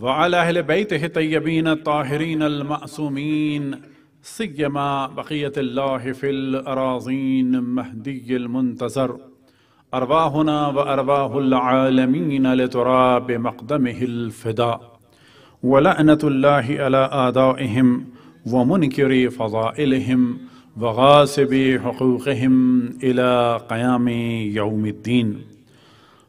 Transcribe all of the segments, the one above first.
وعلى أهل بيته الطيبين الطاهرين المعصومين سيما بقية الله في الأراضين مهدي المنتظر أرواحنا وأرواح العالمين لتراب مقدمه الفداء ولعنة الله على آدائهم ومنكر فضائلهم وغاسب حقوقهم إلى قيام يوم الدين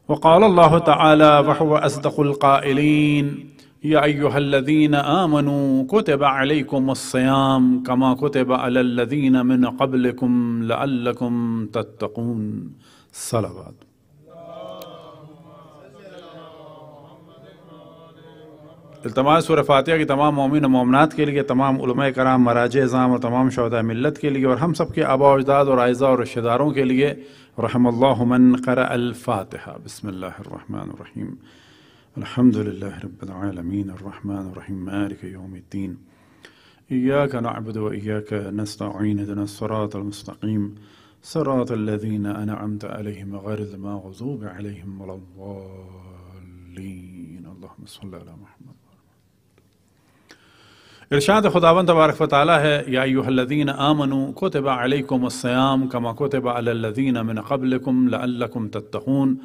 وقال الله تعالى وهو أصدق القائلين यादीन आमनु कुतब अलकुमसयाम कमा कुतब अलदीन मिन कबलकुम लकुम तत्तकून सलाबाद तमाम सूर फातिहा की तमाम मोमिन ममनात के लिए तमाम कराम मराज ज़ाम और तमाम शहदा मिलत के लिए और हम सब के आबा अजदाद और आयज़ा और रिश्तेदारों के लिए रहमल्ला मन कर अल फ़ातिहा الحمد لله رب العالمين الرحمن الرحيم مالك يوم الدين إياك نعبد وإياك نستعين اهدنا الصراط المستقيم صراط الذين أنعمت عليهم غير المغضوب عليهم ولا الضالين اللهم صل على محمد ارشاد خداوند تبارک و تعالی ہے یا ایها الذین آمنوا كتب عليكم الصيام كما كتب على الذين من قبلكم لعلكم تتقون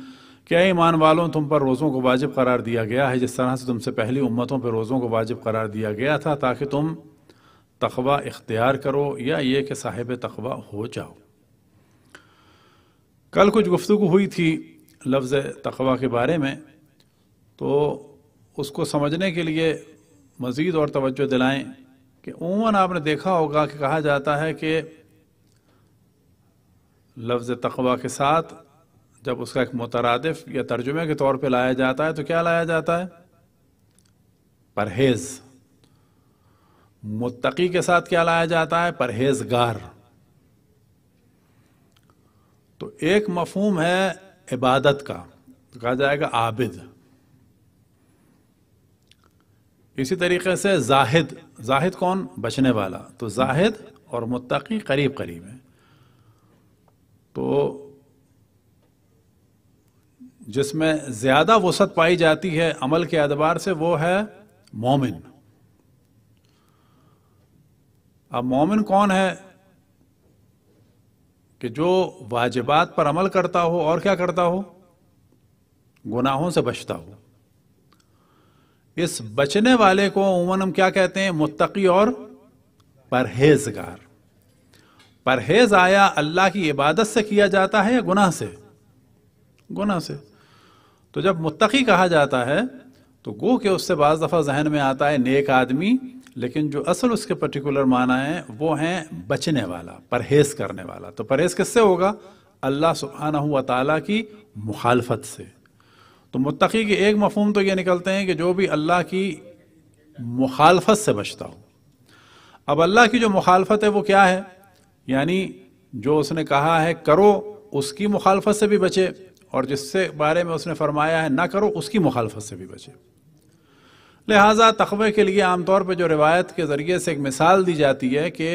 क्या ईमान वालों तुम पर रोज़ों को वाजिब करार दिया गया है जिस तरह से तुमसे पहली उम्मतों पर रोज़ों को वाजिब करार दिया गया था ताकि तुम तखबा इख्तियार करो या ये कि साहिब तखबा हो जाओ कल कुछ गुफ्तु हुई थी लफ्ज़ तखबा के बारे में तो उसको समझने के लिए मज़ीद और तवज्जो दिलाएं कि उमूमा आपने देखा होगा कि कहा जाता है कि लफ्ज़ तखबा के साथ जब उसका एक मुतरदफ या तर्जुमे के तौर पे लाया जाता है तो क्या लाया जाता है परहेज मुत्तकी के साथ क्या लाया जाता है परहेजगार तो एक मफहम है इबादत का तो कहा जाएगा आबिद इसी तरीके से जाहिद जाहिद कौन बचने वाला तो जाहिद और मुत्तकी करीब करीब है तो जिसमें ज्यादा वसत पाई जाती है अमल के अदबार से वो है मोमिन अब मोमिन कौन है कि जो वाजिबात पर अमल करता हो और क्या करता हो गुनाहों से बचता हो इस बचने वाले को उमन हम क्या कहते हैं मुत्तकी और परहेजगार परहेज आया अल्लाह की इबादत से किया जाता है या गुनाह से गुनाह से तो जब मुत्तकी कहा जाता है तो गो के उससे बाज़ दफ़ा जहन में आता है नेक आदमी लेकिन जो असल उसके पर्टिकुलर माना है वो हैं बचने वाला परहेज करने वाला तो परहेज किससे होगा अल्लाह सुबहाना हुआ ताला की मुखालफत से तो मुत्तकी के एक मफहम तो ये निकलते हैं कि जो भी अल्लाह की मुखालफत से बचता हो अब अल्लाह की जो मुखालफत है वो क्या है यानी जो उसने कहा है करो उसकी मुखालफत से भी बचे और जिससे बारे में उसने फरमाया है ना करो उसकी मुखालफत से भी बचे लिहाजा तखबे के लिए आमतौर पर जो रिवायत के ज़रिए से एक मिसाल दी जाती है कि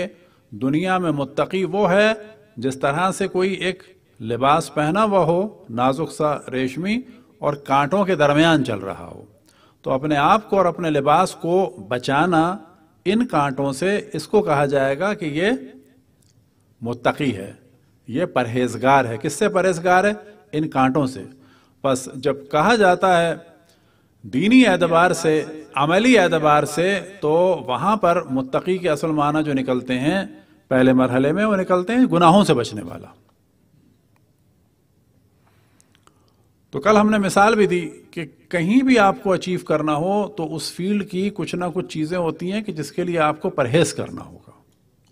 दुनिया में मुतकी वो है जिस तरह से कोई एक लिबास पहना हुआ हो नाजुक सा रेशमी और कांटों के दरमियान चल रहा हो तो अपने आप को और अपने लिबास को बचाना इन कांटों से इसको कहा जाएगा कि ये मुतकी है ये परहेजगार है किससे परहेजगार है इन कांटों से बस जब कहा जाता है दीनी एतबार से अमली एतबार से तो वहाँ पर मुत्तकी के असल माना जो निकलते हैं पहले मरहले में वो निकलते हैं गुनाहों से बचने वाला तो कल हमने मिसाल भी दी कि कहीं भी आपको अचीव करना हो तो उस फील्ड की कुछ ना कुछ चीज़ें होती हैं कि जिसके लिए आपको परहेज करना होगा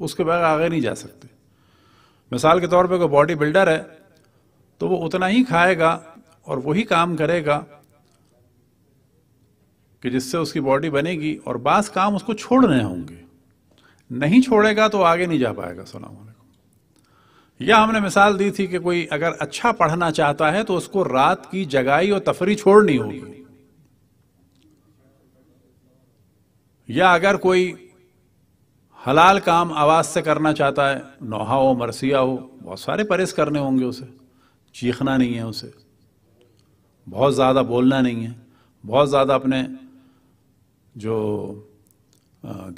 उसके बगैर आगे नहीं जा सकते मिसाल के तौर पे कोई बॉडी बिल्डर है तो वो उतना ही खाएगा और वही काम करेगा कि जिससे उसकी बॉडी बनेगी और बास काम उसको छोड़ने होंगे नहीं छोड़ेगा तो आगे नहीं जा पाएगा सलाम यह हमने मिसाल दी थी कि कोई अगर अच्छा पढ़ना चाहता है तो उसको रात की जगाई और तफरी छोड़नी होगी या अगर कोई हलाल काम आवाज से करना चाहता है नोहा हो मरसिया हो बहुत सारे परहेज करने होंगे उसे चीखना नहीं है उसे बहुत ज़्यादा बोलना नहीं है बहुत ज़्यादा अपने जो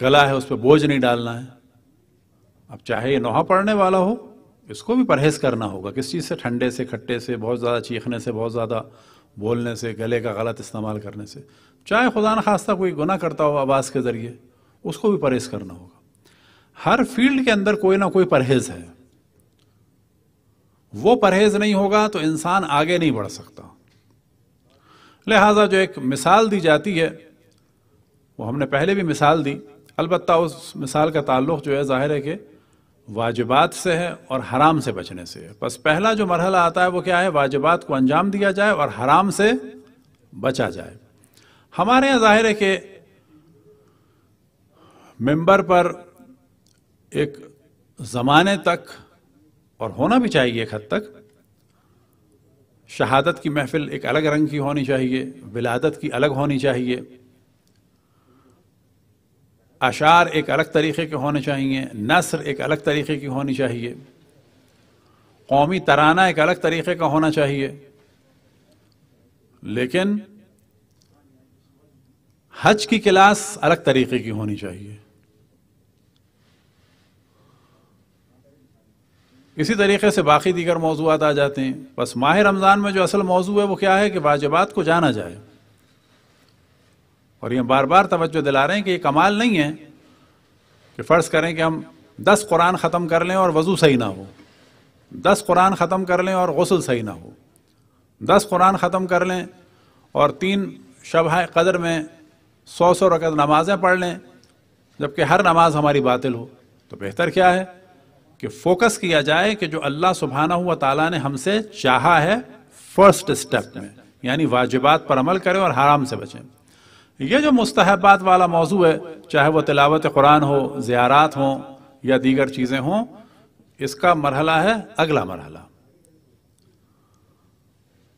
गला है उस पर बोझ नहीं डालना है अब चाहे ये नोहा पढ़ने वाला हो इसको भी परहेज करना होगा किस चीज़ से ठंडे से खट्टे से बहुत ज़्यादा चीखने से बहुत ज़्यादा बोलने से गले का गलत इस्तेमाल करने से चाहे खुदा न खास्ता कोई गुना करता हो आवाज़ के ज़रिए उसको भी परहेज करना होगा हर फील्ड के अंदर कोई ना कोई परहेज है वो परहेज नहीं होगा तो इंसान आगे नहीं बढ़ सकता लिहाजा जो एक मिसाल दी जाती है वो हमने पहले भी मिसाल दी अलबत् उस मिसाल का ताल्लुक जो है जाहिर है कि वाजिबात से है और हराम से बचने से है बस पहला जो मरहला आता है वो क्या है वाजिबात को अंजाम दिया जाए और हराम से बचा जाए हमारे यहाँ जाहिर है कि मेंबर पर एक ज़माने तक और होना भी चाहिए एक हद तक शहादत की महफिल एक अलग रंग की होनी चाहिए विलादत की अलग होनी चाहिए अशार एक अलग तरीके के होने चाहिए नसर एक अलग तरीके की होनी चाहिए कौमी तराना एक अलग तरीके का होना चाहिए लेकिन हज की क्लास अलग तरीके की होनी चाहिए इसी तरीके से बाकी दीगर मौजूद आ जाते हैं बस माह रमज़ान में जो असल मौजू है वो क्या है कि वाजबात को जाना जाए और ये बार बार तोज्जो दिला रहे हैं कि ये कमाल नहीं है कि फ़र्ज़ करें कि हम दस कुरान ख़त्म कर लें और वज़ू सही ना हो दस कुरान ख़त्म कर लें और गसल सही ना हो दस कुरान ख़त्म कर लें और तीन शब कदर में सौ सौ रकत नमाज़ें पढ़ लें जबकि हर नमाज हमारी बातिल हो तो बेहतर क्या है कि फोकस किया जाए कि जो अल्लाह सुबहाना हुआ ताला ने हमसे चाहा है फर्स्ट स्टेप में यानी वाजिबात पर अमल करें और हराम से बचें ये जो मुस्तहबात वाला मौजू है चाहे वह तिलावत कुरान हो जियारत हो या दीगर चीज़ें हों इसका मरहला है अगला मरहला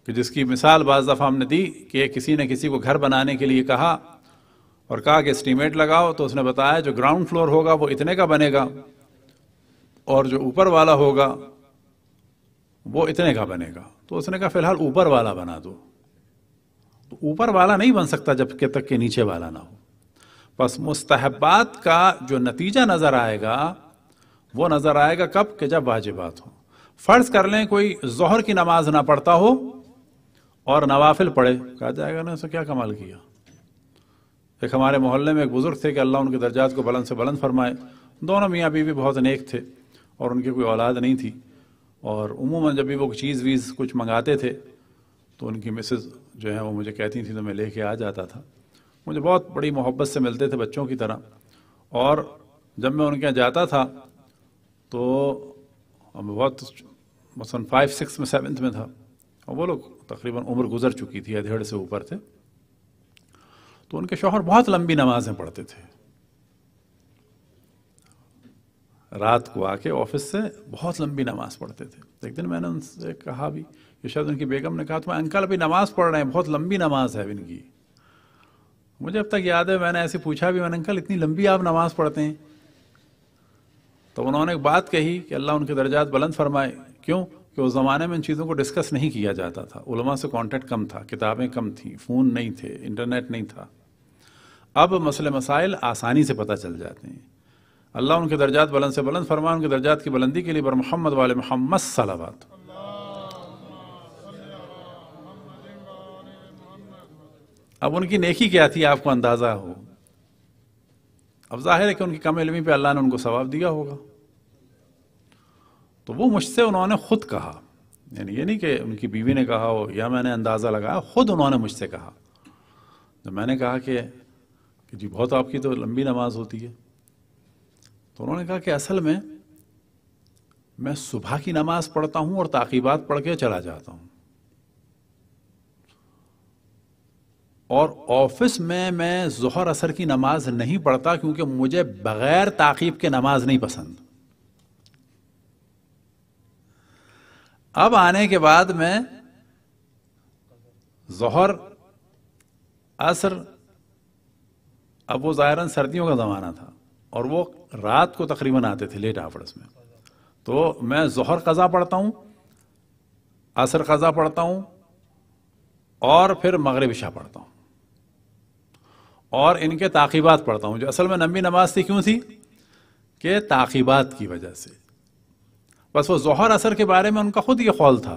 कि जिसकी मिसाल बाज़ दफ़ा हमने दी कि किसी ने किसी को घर बनाने के लिए कहा और कहा कि एस्टीमेट लगाओ तो उसने बताया जो ग्राउंड फ्लोर होगा वो इतने का बनेगा और जो ऊपर वाला होगा वो इतने का बनेगा तो उसने कहा फिलहाल ऊपर वाला बना दो तो ऊपर वाला नहीं बन सकता जब के तक के नीचे वाला ना हो बस मुस्तहबात का जो नतीजा नज़र आएगा वो नज़र आएगा कब के जब वाजिबात हो फ़र्ज़ कर लें कोई जहर की नमाज ना पढ़ता हो और नवाफिल पढ़े कहा जाएगा ना उसने क्या कमाल किया एक हमारे मोहल्ले में एक बुज़ुर्ग थे कि अल्लाह उनके दर्जात को बुलंद से बुलंद फरमाए दोनों मियाँ बीवी बहुत नेक थे और उनकी कोई औलाद नहीं थी और उमूमा जब भी वो चीज़ वीज़ कुछ मंगाते थे तो उनकी मिसेज़ जो है वो मुझे कहती थी तो मैं लेके आ जाता था मुझे बहुत बड़ी मोहब्बत से मिलते थे बच्चों की तरह और जब मैं उनके यहाँ जाता था तो बहुत मसलन फाइव सिक्स में सेवन्थ में था और वो लोग तकरीबन उम्र गुजर चुकी थी अधेड़ से ऊपर थे तो उनके शोहर बहुत लंबी नमाज़ें पढ़ते थे रात को आके ऑफिस से बहुत लंबी नमाज पढ़ते थे एक दिन मैंने उनसे कहा भी ये शायद उनकी बेगम ने कहा तो मैं अंकल अभी नमाज पढ़ रहे हैं बहुत लंबी नमाज है इनकी मुझे अब तक याद है मैंने ऐसे पूछा भी मैंने अंकल इतनी लंबी आप नमाज पढ़ते हैं तो उन्होंने एक बात कही कि अल्लाह उनके दर्जात बुलंद फरमाए क्यों कि उस ज़माने में इन चीज़ों को डिस्कस नहीं किया जाता था उलमा से कॉन्टेक्ट कम था किताबें कम थी फ़ोन नहीं थे इंटरनेट नहीं था अब मसले मसाइल आसानी से पता चल जाते हैं अल्लाह उनके दर्जात बुलंद से बुलंद फरमा उनके दर्जात की बुलंदी के लिए बर मोहम्मद वाल मोहम्मद सलाबाद अब उनकी नेकी क्या थी आपको अंदाज़ा हो अब जाहिर है कि उनकी कम इलमी पे अल्लाह ने उनको सवाब दिया होगा तो वो मुझसे उन्होंने खुद कहा यानी ये नहीं कि उनकी बीवी ने कहा हो या मैंने अंदाज़ा लगाया खुद उन्होंने मुझसे कहा तो मैंने कहा कि, कि जी बहुत आपकी तो लंबी नमाज होती है तो उन्होंने कहा कि असल में मैं सुबह की नमाज पढ़ता हूं और ताकीबात पढ़ के चला जाता हूं और ऑफिस में मैं जहर असर की नमाज नहीं पढ़ता क्योंकि मुझे बगैर ताकीब के नमाज नहीं पसंद अब आने के बाद मैं जहर असर अब वो जाहिर सर्दियों का ज़माना था और वो रात को तकरीबन आते थे लेट आवर्स में तो मैं जहर कज़ा पढ़ता हूँ असर कज़ा पढ़ता हूँ और फिर मगरब शाह पढ़ता हूँ और इनके ताकीबात पढ़ता हूँ जो असल में नंबी नमाज थी क्यों थी कि ताकीबात की वजह से बस वो जहर असर के बारे में उनका खुद ये कौल था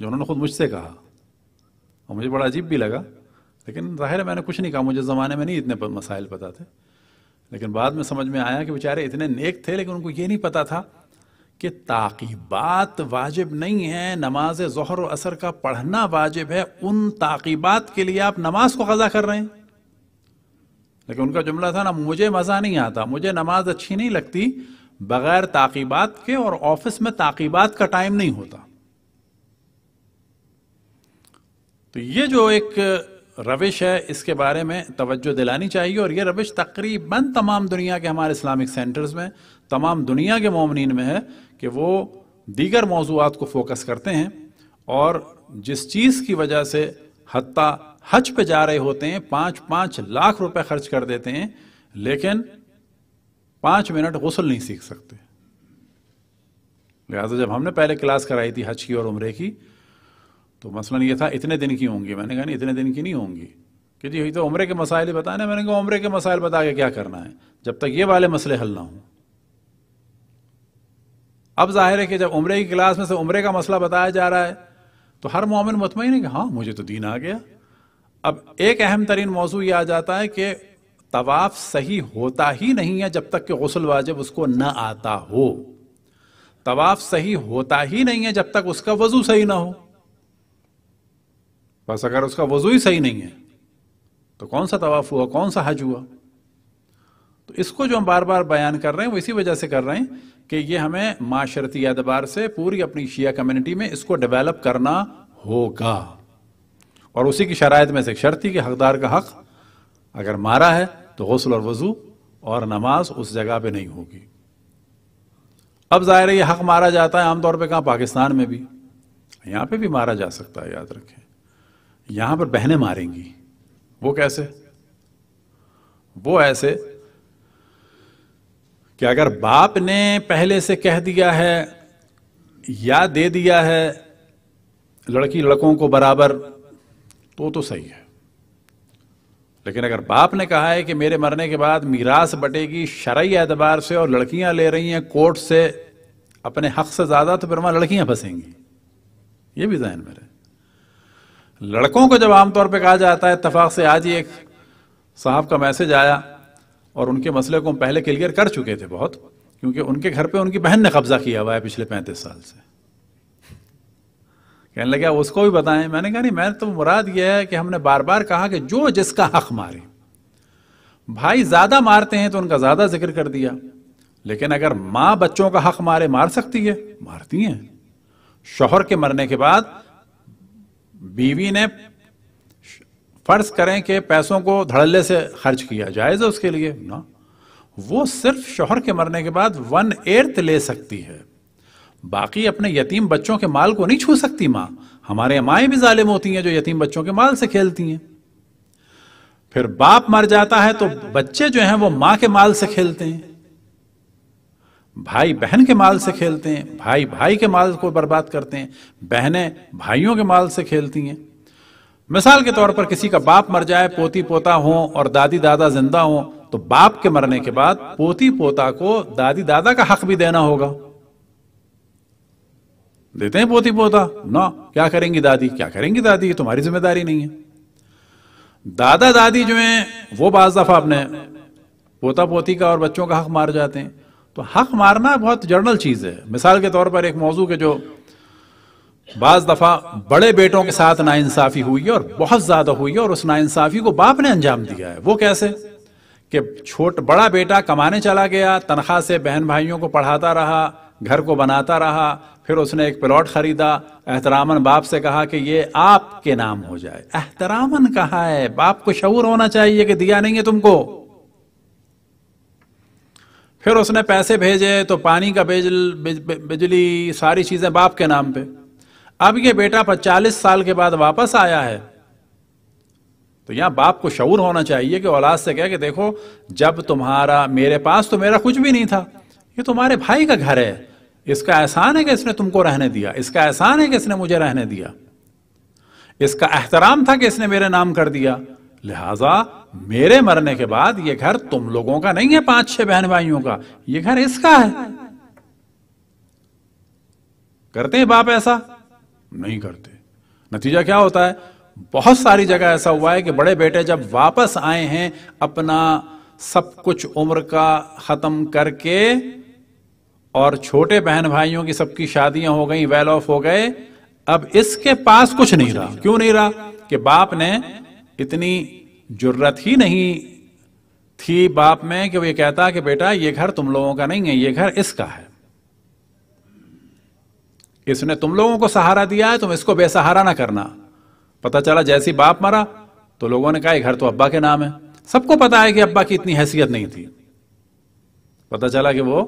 जो उन्होंने खुद मुझसे कहा और मुझे बड़ा अजीब भी लगा लेकिन ज़ाहिर है मैंने कुछ नहीं कहा मुझे ज़माने में नहीं इतने मसाइल पता थे लेकिन बाद में समझ में आया कि बेचारे इतने नेक थे लेकिन उनको ये नहीं पता था कि ताकीबात वाजिब नहीं है नमाज जहर और असर का पढ़ना वाजिब है उन ताकीबात के लिए आप नमाज को कज़ा कर रहे हैं लेकिन उनका जुमला था ना मुझे मज़ा नहीं आता मुझे नमाज अच्छी नहीं लगती बगैर ताकीबात के और ऑफिस में ताकीबात का टाइम नहीं होता तो ये जो एक रविश है इसके बारे में तवज्जो दिलानी चाहिए और ये रविश तकरीबन तमाम दुनिया के हमारे इस्लामिक सेंटर्स में तमाम दुनिया के ममिन में है कि वो दीगर मौजूद को फोकस करते हैं और जिस चीज़ की वजह से हती हज पे जा रहे होते हैं पाँच पाँच लाख रुपए खर्च कर देते हैं लेकिन पाँच मिनट गसल नहीं सीख सकते लिहाजा जब हमने पहले क्लास कराई थी हज की और उम्र की तो मसला ये था इतने दिन की होंगी मैंने कहा नहीं इतने दिन की नहीं होंगी कि जी तो उम्र के मसाइल ही बताने मैंने कहा उम्र के मसाइल बता के क्या करना है जब तक ये वाले मसले हल ना हों अब जाहिर है कि जब उम्र की क्लास में से उम्र का मसला बताया जा रहा है तो हर मोमिन मतमिन है कि हाँ मुझे तो दीन आ गया अब एक अहम तरीन मौजू यह आ जाता है कि तवाफ सही होता ही नहीं है जब तक कि गसल वाजिब उसको न आता हो तवाफ सही होता ही नहीं है जब तक उसका वजू सही ना हो बस अगर उसका वजू ही सही नहीं है तो कौन सा तवाफ हुआ कौन सा हज हुआ तो इसको जो हम बार बार बयान कर रहे हैं वो इसी वजह से कर रहे हैं कि ये हमें माशरती एतबार से पूरी अपनी शिया कम्युनिटी में इसको डेवलप करना होगा और उसी की शरात में से शर्ती कि हकदार का हक अगर मारा है तो गौसल और वजू और नमाज उस जगह पे नहीं होगी अब ज़ाहिर ये हक मारा जाता है आमतौर पर कहाँ पाकिस्तान में भी यहाँ पर भी मारा जा सकता है याद रखें यहां पर बहने मारेंगी वो कैसे वो ऐसे कि अगर बाप ने पहले से कह दिया है या दे दिया है लड़की लड़कों को बराबर तो तो सही है लेकिन अगर बाप ने कहा है कि मेरे मरने के बाद मीरास बटेगी शराय एतबार से और लड़कियां ले रही हैं कोर्ट से अपने हक से ज्यादा तो फिर वहां लड़कियां फंसेंगी ये भी जहन मेरे लड़कों को जब आमतौर पर कहा जाता है इतफाक से आज ही एक साहब का मैसेज आया और उनके मसले को हम पहले क्लियर कर चुके थे बहुत क्योंकि उनके घर पे उनकी बहन ने कब्जा किया हुआ है पिछले पैंतीस साल से कहने लगे आप उसको भी बताएं मैंने कहा नहीं मैंने तो मुराद यह है कि हमने बार बार कहा कि जो जिसका हक मारे भाई ज्यादा मारते हैं तो उनका ज्यादा जिक्र कर दिया लेकिन अगर माँ बच्चों का हक मारे मार सकती है मारती हैं शोहर के मरने के बाद बीवी ने फर्ज करें कि पैसों को धड़ल्ले से खर्च किया जायज है उसके लिए ना वो सिर्फ शोहर के मरने के बाद वन एर्थ ले सकती है बाकी अपने यतीम बच्चों के माल को नहीं छू सकती माँ हमारे माए भी जालिम होती हैं जो यतीम बच्चों के माल से खेलती हैं फिर बाप मर जाता है तो बच्चे जो हैं वो माँ के माल से खेलते हैं भाई बहन के माल से खेलते हैं भाई भाई के माल को बर्बाद करते हैं बहनें भाइयों के माल से खेलती हैं मिसाल के तौर पर किसी का बाप मर जाए पोती पोता हो और दादी दादा जिंदा हो तो बाप के मरने के बाद पोती पोता को दादी दादा का हक भी देना होगा देते हैं पोती पोता ना क्या करेंगी दादी क्या करेंगी दादी तुम्हारी जिम्मेदारी नहीं है दादा दादी जो हैं वो बाज दफा अपने पोता पोती का और बच्चों का हक मार जाते हैं तो हक मारना बहुत जर्नल चीज़ है मिसाल के तौर पर एक मौजू के जो बाज दफ़ा बड़े बेटों के साथ नाइंसाफ़ी हुई और बहुत ज़्यादा हुई और उस नाइंसाफ़ी को बाप ने अंजाम दिया है वो कैसे कि छोट बड़ा बेटा कमाने चला गया तनख्वाह से बहन भाइयों को पढ़ाता रहा घर को बनाता रहा फिर उसने एक प्लॉट खरीदा एहतरामन बाप से कहा कि ये आपके नाम हो जाए एहतरामन कहा है बाप को शऊर होना चाहिए कि दिया नहीं है तुमको फिर उसने पैसे भेजे तो पानी का बिजल बिजली सारी चीजें बाप के नाम पे अब ये बेटा पचालीस साल के बाद वापस आया है तो यहां बाप को शऊर होना चाहिए कि औलाद से कह के देखो जब तुम्हारा मेरे पास तो मेरा कुछ भी नहीं था ये तुम्हारे भाई का घर है इसका एहसान है कि इसने तुमको रहने दिया इसका एहसान है कि इसने मुझे रहने दिया इसका एहतराम था कि इसने मेरे नाम कर दिया लिहाजा मेरे मरने के बाद यह घर तुम लोगों का नहीं है पांच छह बहन भाइयों का यह घर इसका है करते हैं बाप ऐसा नहीं करते नतीजा क्या होता है बहुत सारी जगह ऐसा हुआ है कि बड़े बेटे जब वापस आए हैं अपना सब कुछ उम्र का खत्म करके और छोटे बहन भाइयों की सबकी शादियां हो गई वेल ऑफ हो गए अब इसके पास कुछ नहीं रहा क्यों नहीं रहा कि बाप ने इतनी जरूरत ही नहीं थी बाप में कि वो ये कहता कि बेटा ये घर तुम लोगों का नहीं है ये घर इसका है इसने तुम लोगों को सहारा दिया है तुम इसको बेसहारा ना करना पता चला जैसी बाप मरा तो लोगों ने कहा ये घर तो अब्बा के नाम है सबको पता है कि अब्बा की इतनी हैसियत नहीं थी पता चला कि वो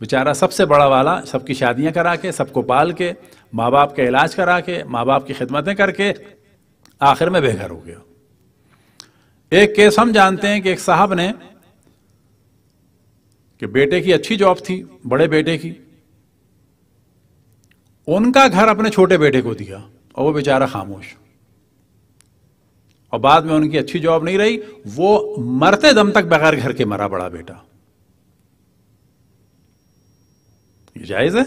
बेचारा सबसे बड़ा वाला सबकी शादियां करा के सबको पाल के माँ बाप का इलाज करा के माँ बाप की खिदमतें करके आखिर में बेघर हो गया एक केस हम जानते हैं कि एक साहब ने कि बेटे की अच्छी जॉब थी बड़े बेटे की उनका घर अपने छोटे बेटे को दिया और वो बेचारा खामोश और बाद में उनकी अच्छी जॉब नहीं रही वो मरते दम तक बगैर घर के मरा बड़ा बेटा ये जायज है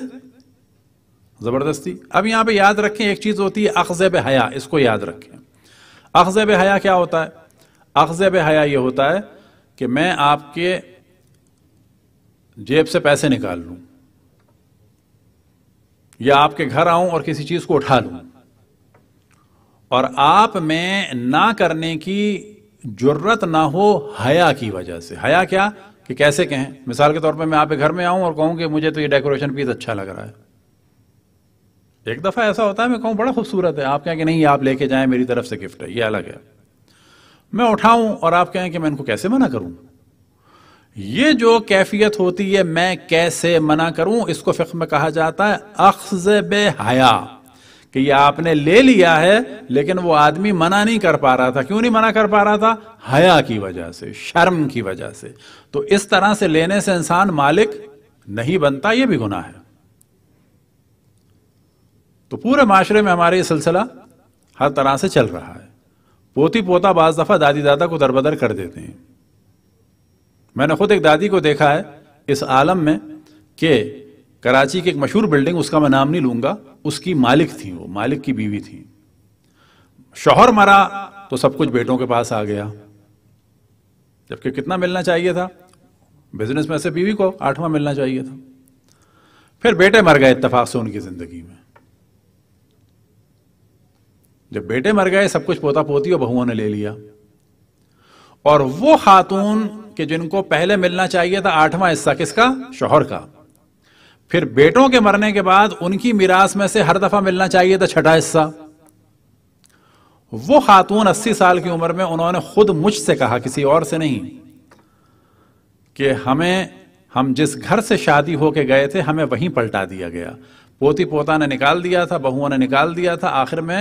जबरदस्ती अब यहां पे याद रखें एक चीज होती है अकजेब हया इसको याद रखें अखजब हया क्या होता है अख्ज़ब हया ये होता है कि मैं आपके जेब से पैसे निकाल लूं या आपके घर आऊं और किसी चीज़ को उठा लूं और आप में ना करने की जरूरत ना हो हया की वजह से हया क्या कि कैसे कहें मिसाल के तौर पर मैं आपके घर में आऊं और कहूं कि मुझे तो ये डेकोरेशन पीस अच्छा लग रहा है एक दफ़ा ऐसा होता है मैं कहूं बड़ा खूबसूरत है आप क्या कि नहीं आप लेके जाएं मेरी तरफ से गिफ्ट है ये अलग है मैं उठाऊं और आप कहें कि मैं इनको कैसे मना करूं ये जो कैफियत होती है मैं कैसे मना करूं इसको फिक्र में कहा जाता है अख्ज बेहया कि ये आपने ले लिया है लेकिन वो आदमी मना नहीं कर पा रहा था क्यों नहीं मना कर पा रहा था हया की वजह से शर्म की वजह से तो इस तरह से लेने से इंसान मालिक नहीं बनता ये भी गुना है तो पूरे माशरे में हमारे ये सिलसिला हर तरह से चल रहा है पोती पोता बाज दफा दादी दादा को दरबदर कर देते हैं मैंने खुद एक दादी को देखा है इस आलम में कि कराची की एक मशहूर बिल्डिंग उसका मैं नाम नहीं लूंगा उसकी मालिक थी वो मालिक की बीवी थी शोहर मरा तो सब कुछ बेटों के पास आ गया जबकि कितना मिलना चाहिए था बिजनेस में से बीवी को आठवां मिलना चाहिए था फिर बेटे मर गए इतफाक से उनकी जिंदगी में जब बेटे मर गए सब कुछ पोता पोती और बहुओं ने ले लिया और वो खातून के जिनको पहले मिलना चाहिए था आठवां हिस्सा किसका शोहर का फिर बेटों के मरने के बाद उनकी मिरास में से हर दफा मिलना चाहिए था छठा हिस्सा वो खातून 80 साल की उम्र में उन्होंने खुद मुझसे कहा किसी और से नहीं कि हमें हम जिस घर से शादी होके गए थे हमें वहीं पलटा दिया गया पोती पोता ने निकाल दिया था बहुओं ने निकाल दिया था आखिर में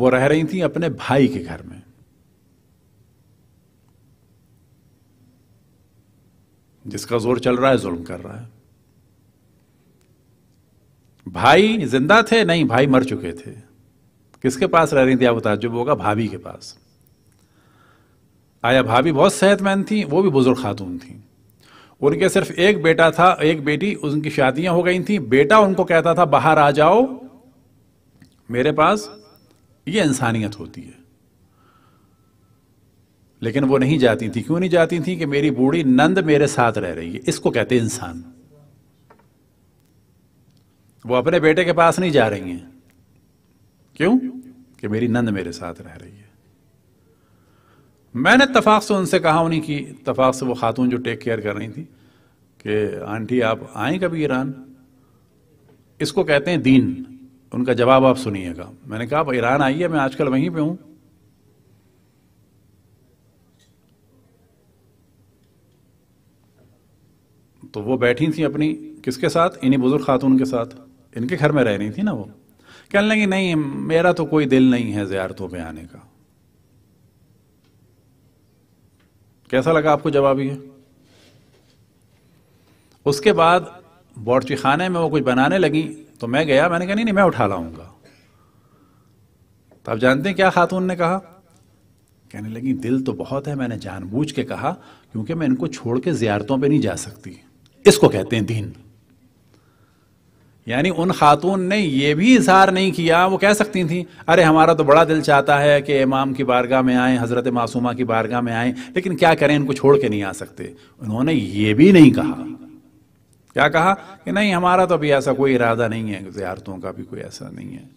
वो रह रही थी अपने भाई के घर में जिसका जोर चल रहा है जुल्म कर रहा है भाई जिंदा थे नहीं भाई मर चुके थे किसके पास रह रही थी आपको ताजुब होगा भाभी के पास आया भाभी बहुत सेहतमंद थी वो भी बुजुर्ग खातून थी उनके सिर्फ एक बेटा था एक बेटी उनकी शादियां हो गई थी बेटा उनको कहता था बाहर आ जाओ मेरे पास ये इंसानियत होती है लेकिन वो नहीं जाती थी क्यों नहीं जाती थी कि मेरी बूढ़ी नंद मेरे साथ रह रही है इसको कहते इंसान वो अपने बेटे के पास नहीं जा रही हैं क्यों कि मेरी नंद मेरे साथ रह रही है मैंने तफाक से उनसे कहा उन्हीं की तफाक से वो खातून जो टेक केयर कर रही थी कि आंटी आप आए कभी ईरान इसको कहते हैं दीन उनका जवाब आप सुनिएगा मैंने कहा आप ईरान आइए मैं आजकल वहीं पे हूं तो वो बैठी थी अपनी किसके साथ इन्हीं बुजुर्ग खातून के साथ इनके घर में रह रही थी ना वो कहने लगी नहीं मेरा तो कोई दिल नहीं है ज्यारतों पे आने का कैसा लगा आपको जवाब ये उसके बाद बॉर्ची खाने में वो कुछ बनाने लगी तो मैं गया मैंने कहा नहीं नहीं मैं उठा लाऊंगा तो आप जानते हैं क्या खातून ने कहा कहने लगी दिल तो बहुत है मैंने जानबूझ के कहा क्योंकि मैं इनको छोड़ के जियारतों पे नहीं जा सकती इसको कहते हैं दीन यानी उन खातून ने यह भी इजहार नहीं किया वो कह सकती थी अरे हमारा तो बड़ा दिल चाहता है कि इमाम की बारगाह में आए हजरत मासूमा की बारगाह में आए लेकिन क्या करें इनको छोड़ के नहीं आ सकते उन्होंने ये भी नहीं कहा क्या कहा कि नहीं हमारा तो अभी ऐसा कोई इरादा नहीं है जियारतों का भी कोई ऐसा नहीं है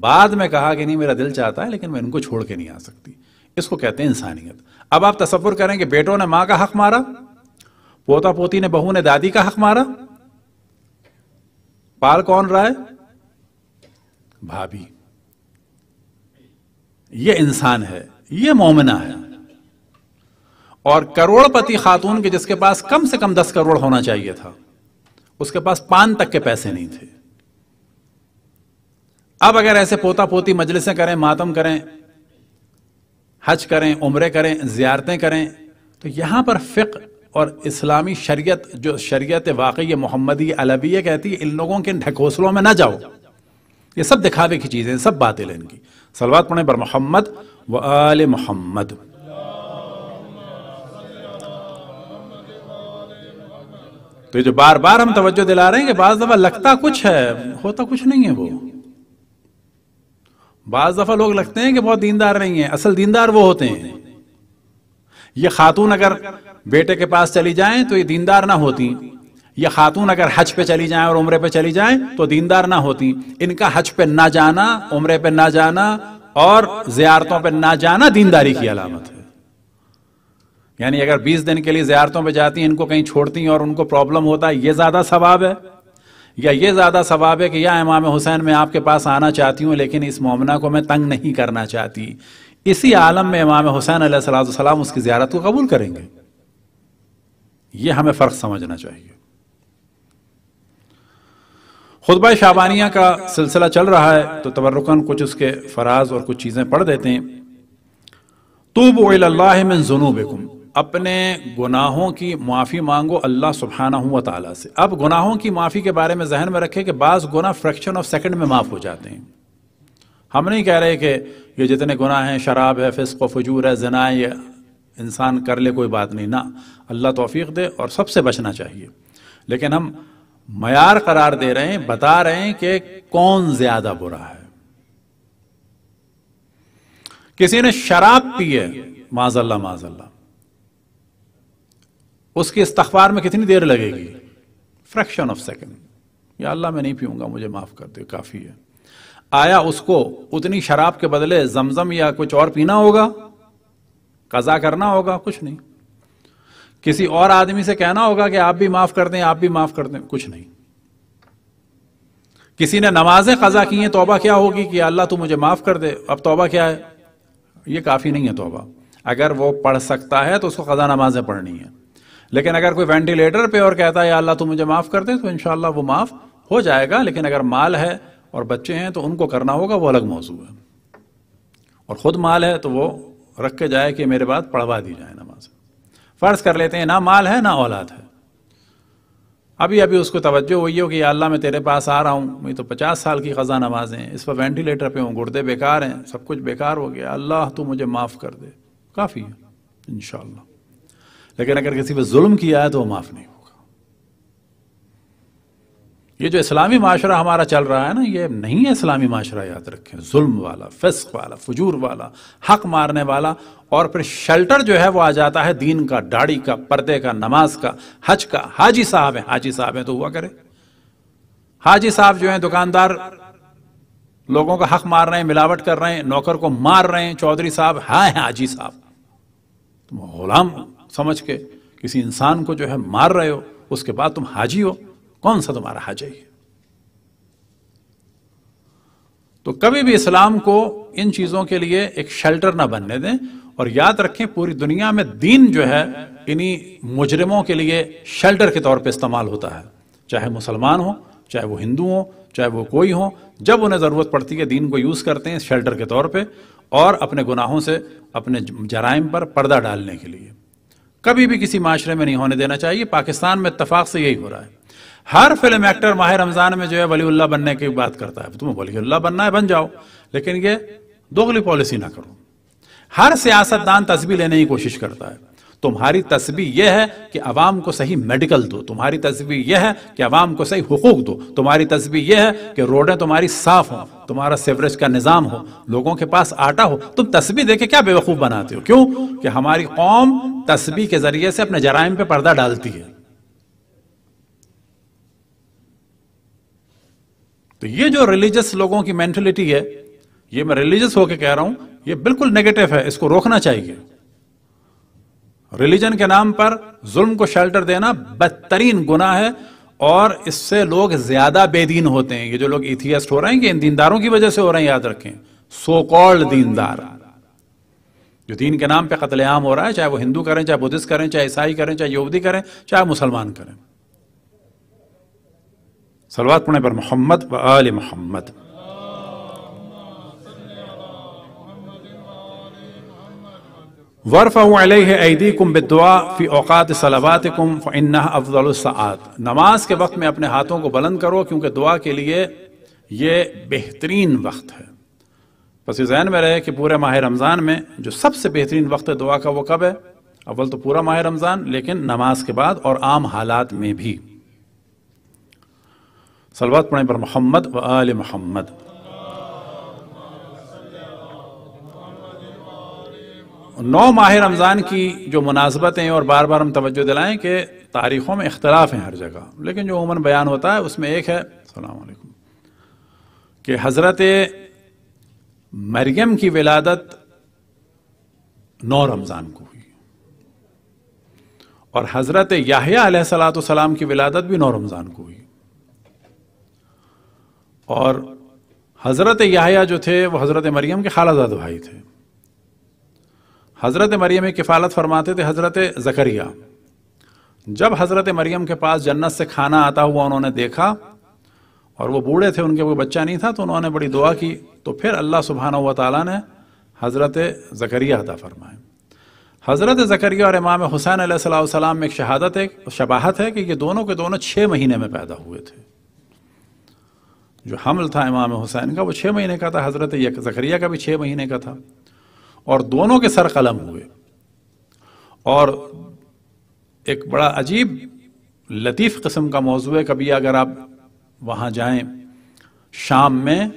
बाद में कहा कि नहीं मेरा दिल चाहता है लेकिन मैं इनको छोड़ के नहीं आ सकती इसको कहते हैं इंसानियत अब आप तस्वुर करें कि बेटों ने माँ का हक मारा पोता पोती ने बहू ने दादी का हक मारा पाल कौन रहा है भाभी ये इंसान है ये मोमिना है और करोड़पति खातून के जिसके पास कम से कम दस करोड़ होना चाहिए था उसके पास पान तक के पैसे नहीं थे अब अगर ऐसे पोता पोती मजलिसें करें मातम करें हज करें उम्र करें ज़्यारतें करें तो यहां पर फ़िक और इस्लामी शरीयत जो शरीयत वाकई मोहम्मदी अलबिया कहती है इन लोगों के ढकोसलों में ना जाओ ये सब दिखावे की चीज़ें सब बातें इनकी सलवात पढ़े पर मोहम्मद व आल मोहम्मद तो ये जो बार बार हम तवज्जो दिला रहे हैं कि बाज दफा लगता कुछ है होता कुछ नहीं है वो बाज दफा लोग लगते हैं कि बहुत दीनदार नहीं है असल दीनदार वो होते हैं ये खातून अगर बेटे के पास चली जाए तो ये दीनदार ना होती ये खातून अगर हज पे चली जाए और उम्र पे चली जाए तो दीनदार ना होती इनका हज पे ना जाना उम्र पे ना जाना और जियारतों पे ना जाना दीनदारी की अलामत है यानी अगर 20 दिन के लिए ज्यारतों पे जाती हैं इनको कहीं छोड़ती हैं और उनको प्रॉब्लम होता है ये ज़्यादा सवाब है या ये ज़्यादा सवाब है कि या इमाम हुसैन मैं आपके पास आना चाहती हूँ लेकिन इस मामना को मैं तंग नहीं करना चाहती इसी आलम में इमाम हुसैन सलाम उसकी ज्यारत को कबूल करेंगे ये हमें फ़र्क समझना चाहिए खुतबा शाबानिया का सिलसिला चल रहा है तो तबरकन कुछ उसके फराज और कुछ चीज़ें पढ़ देते हैं तूब मिन जुनूबकुम अपने गुनाहों की माफ़ी मांगो अल्लाह सुबहाना हुआ ताली से अब गुनाहों की माफ़ी के बारे में जहन में रखें कि बाज़ गुनाह फ्रैक्शन ऑफ सेकंड में माफ़ हो जाते हैं हम नहीं कह रहे कि ये जितने गुनाह हैं शराब है फिस्क फजूर है जना ये इंसान कर ले कोई बात नहीं ना अल्लाह तोफ़ी दे और सबसे बचना चाहिए लेकिन हम मैार करार दे रहे हैं बता रहे हैं कि कौन ज़्यादा बुरा है किसी ने शराब पी है माजल्ला माजल्ला उसके इस्तार में कितनी देर लगेगी फ्रैक्शन ऑफ सेकेंड या अल्लाह मैं नहीं पीऊंगा मुझे माफ़ कर दे काफ़ी है आया उसको उतनी शराब के बदले जमजम या कुछ और पीना होगा कज़ा करना होगा कुछ नहीं किसी और आदमी से कहना होगा कि आप भी माफ़ कर दें आप भी माफ़ कर दें कुछ नहीं किसी ने नमाजें कज़ा की हैं तोबा क्या होगी कि अल्लाह तू मुझे माफ़ कर दे अब तोबा क्या है ये काफ़ी नहीं है तोबा अगर वो पढ़ सकता है तो उसको कज़ा नमाजें पढ़नी है लेकिन अगर कोई वेंटिलेटर पे और कहता है अल्लाह तू मुझे माफ़ कर दे तो इन वो माफ़ हो जाएगा लेकिन अगर माल है और बच्चे हैं तो उनको करना होगा वो अलग मौजू है और ख़ुद माल है तो वो रख के जाए कि मेरे बात पढ़वा दी जाए नमाज फ़र्ज़ कर लेते हैं ना माल है ना औलाद है अभी अभी उसको तवज्जो हुई हो कि अल्लाह मैं तेरे पास आ रहा हूँ मैं तो पचास साल की ख़ज़ा नमाजें इस पर वेंटिलेटर पे हूँ गुर्दे बेकार हैं सब कुछ बेकार हो गया अल्लाह तू मुझे माफ़ कर दे काफ़ी है इनशा लेकिन अगर किसी पर जुल्म किया है तो वह माफ़ नहीं होगा ये जो इस्लामी माशरा हमारा चल रहा है ना ये नहीं है इस्लामी माशरा याद रखें जुल्म वाला फिस्क वाला फजूर वाला हक मारने वाला और फिर शेल्टर जो है वो आ जाता है दीन का दाढ़ी का पर्दे का नमाज का हज का हाजी साहब है हाजी साहब हैं तो हुआ करे हाजी साहब जो है दुकानदार लोगों का हक मार रहे हैं मिलावट कर रहे हैं नौकर को मार रहे हैं चौधरी साहब हाँ हैं हाजी साहब तुम गुलाम समझ के किसी इंसान को जो है मार रहे हो उसके बाद तुम हाजी हो कौन सा तुम्हारा हाजी है तो कभी भी इस्लाम को इन चीजों के लिए एक शेल्टर ना बनने दें और याद रखें पूरी दुनिया में दीन जो है इन्हीं मुजरिमों के लिए शेल्टर के तौर पे इस्तेमाल होता है चाहे मुसलमान हो चाहे वो हिंदू हो चाहे वो कोई हो जब उन्हें ज़रूरत पड़ती है दीन को यूज़ करते हैं शेल्टर के तौर पे और अपने गुनाहों से अपने जराइम पर पर्दा डालने के लिए कभी भी किसी माशरे में नहीं होने देना चाहिए पाकिस्तान में इतफाक से यही हो रहा है हर फिल्म एक्टर माह रमज़ान में जो है वलीउल्ला बनने की बात करता है तुम्हें वलीउल्ला बनना है बन जाओ लेकिन ये दोगली पॉलिसी ना करो हर सियासतदान तस्वीर लेने की कोशिश करता है तुम्हारी तस्वीर यह है कि अवाम को सही मेडिकल दो तुम्हारी तस्वीर यह है कि अवाम को सही हकूक दो तुम्हारी तस्वीर यह है कि रोडें तुम्हारी साफ हों तुम्हारा सेवरेज का निज़ाम हो लोगों के पास आटा हो तुम तस्वीर देखे क्या बेवकूफ़ बनाते हो क्यों कि हमारी कौम तस्वीर के ज़रिए से अपने जराइम पे पर्दा डालती है तो ये जो रिलीजियस लोगों की मेंटेलिटी है ये मैं रिलीजियस होकर कह रहा हूं ये बिल्कुल नेगेटिव है इसको रोकना चाहिए रिलीजन के नाम पर जुल्म को शेल्टर देना बदतरीन गुना है और इससे लोग ज्यादा बेदीन होते हैं ये जो लोग इथियस्ट हो रहे हैं कि इन दीनदारों की वजह से हो रहे हैं याद रखें सो कॉल्ड दीनदार जो दीन के नाम पे कतलेआम हो रहा है चाहे वो हिंदू करें चाहे बुद्धिस्ट करें चाहे ईसाई करें चाहे यहूदी करें चाहे मुसलमान करें सलवात पुणे पर मोहम्मद व आल मोहम्मद वरफ़ीकुम बदुआ फ़ी सलाबात कुम फ़न्ना अफजलसात नमाज के वक्त में अपने हाथों को बुलंद करो क्योंकि दुआ के लिए ये बेहतरीन वक्त है बस ये जहन में रहे कि पूरे माह रमज़ान में जो सबसे बेहतरीन वक्त है दुआ का वो कब है अव्वल तो पूरा माह रमज़ान लेकिन नमाज के बाद और आम हालात में भी सलवात पढ़ें पर मोहम्मद व आल मोहम्मद नौ माह रमज़ान की जो मुनासबतें और बार बार हम तवज्जो दिलाएं कि तारीख़ों में इख्तलाफ हैं हर जगह लेकिन जो उमन बयान होता है उसमें एक है अलैक्म कि हज़रत मरियम की विलादत नौ रमज़ान को हुई और हज़रत याहिया सलाम की विलादत भी नौ रमज़ान को हुई और हज़रत याहिया जो थे वो हज़रत मरियम के खालाजाद भाई थे हज़रत मरियम किफ़ालत फरमाते थे हज़रत ज़करिया जब हज़रत मरियम के पास जन्नत से खाना आता हुआ उन्होंने देखा और वो बूढ़े थे उनके कोई बच्चा नहीं था तो उन्होंने बड़ी दुआ की तो फिर अल्लाह सुबहाना व ताली ने हज़रत ज़करिया अदा फरमाए हज़रत ज़करिया और इमाम हुसैन सलाम में एक शहादत है शबाहत है कि ये दोनों के दोनों छः महीने में पैदा हुए थे जो हमल था इमाम हुसैन का वो छः महीने का था हज़रत ज़करिया का भी छः महीने का था और दोनों के सर कलम हुए और एक बड़ा अजीब लतीफ़ कस्म का मौजू है कभी अगर आप वहाँ जाएं शाम में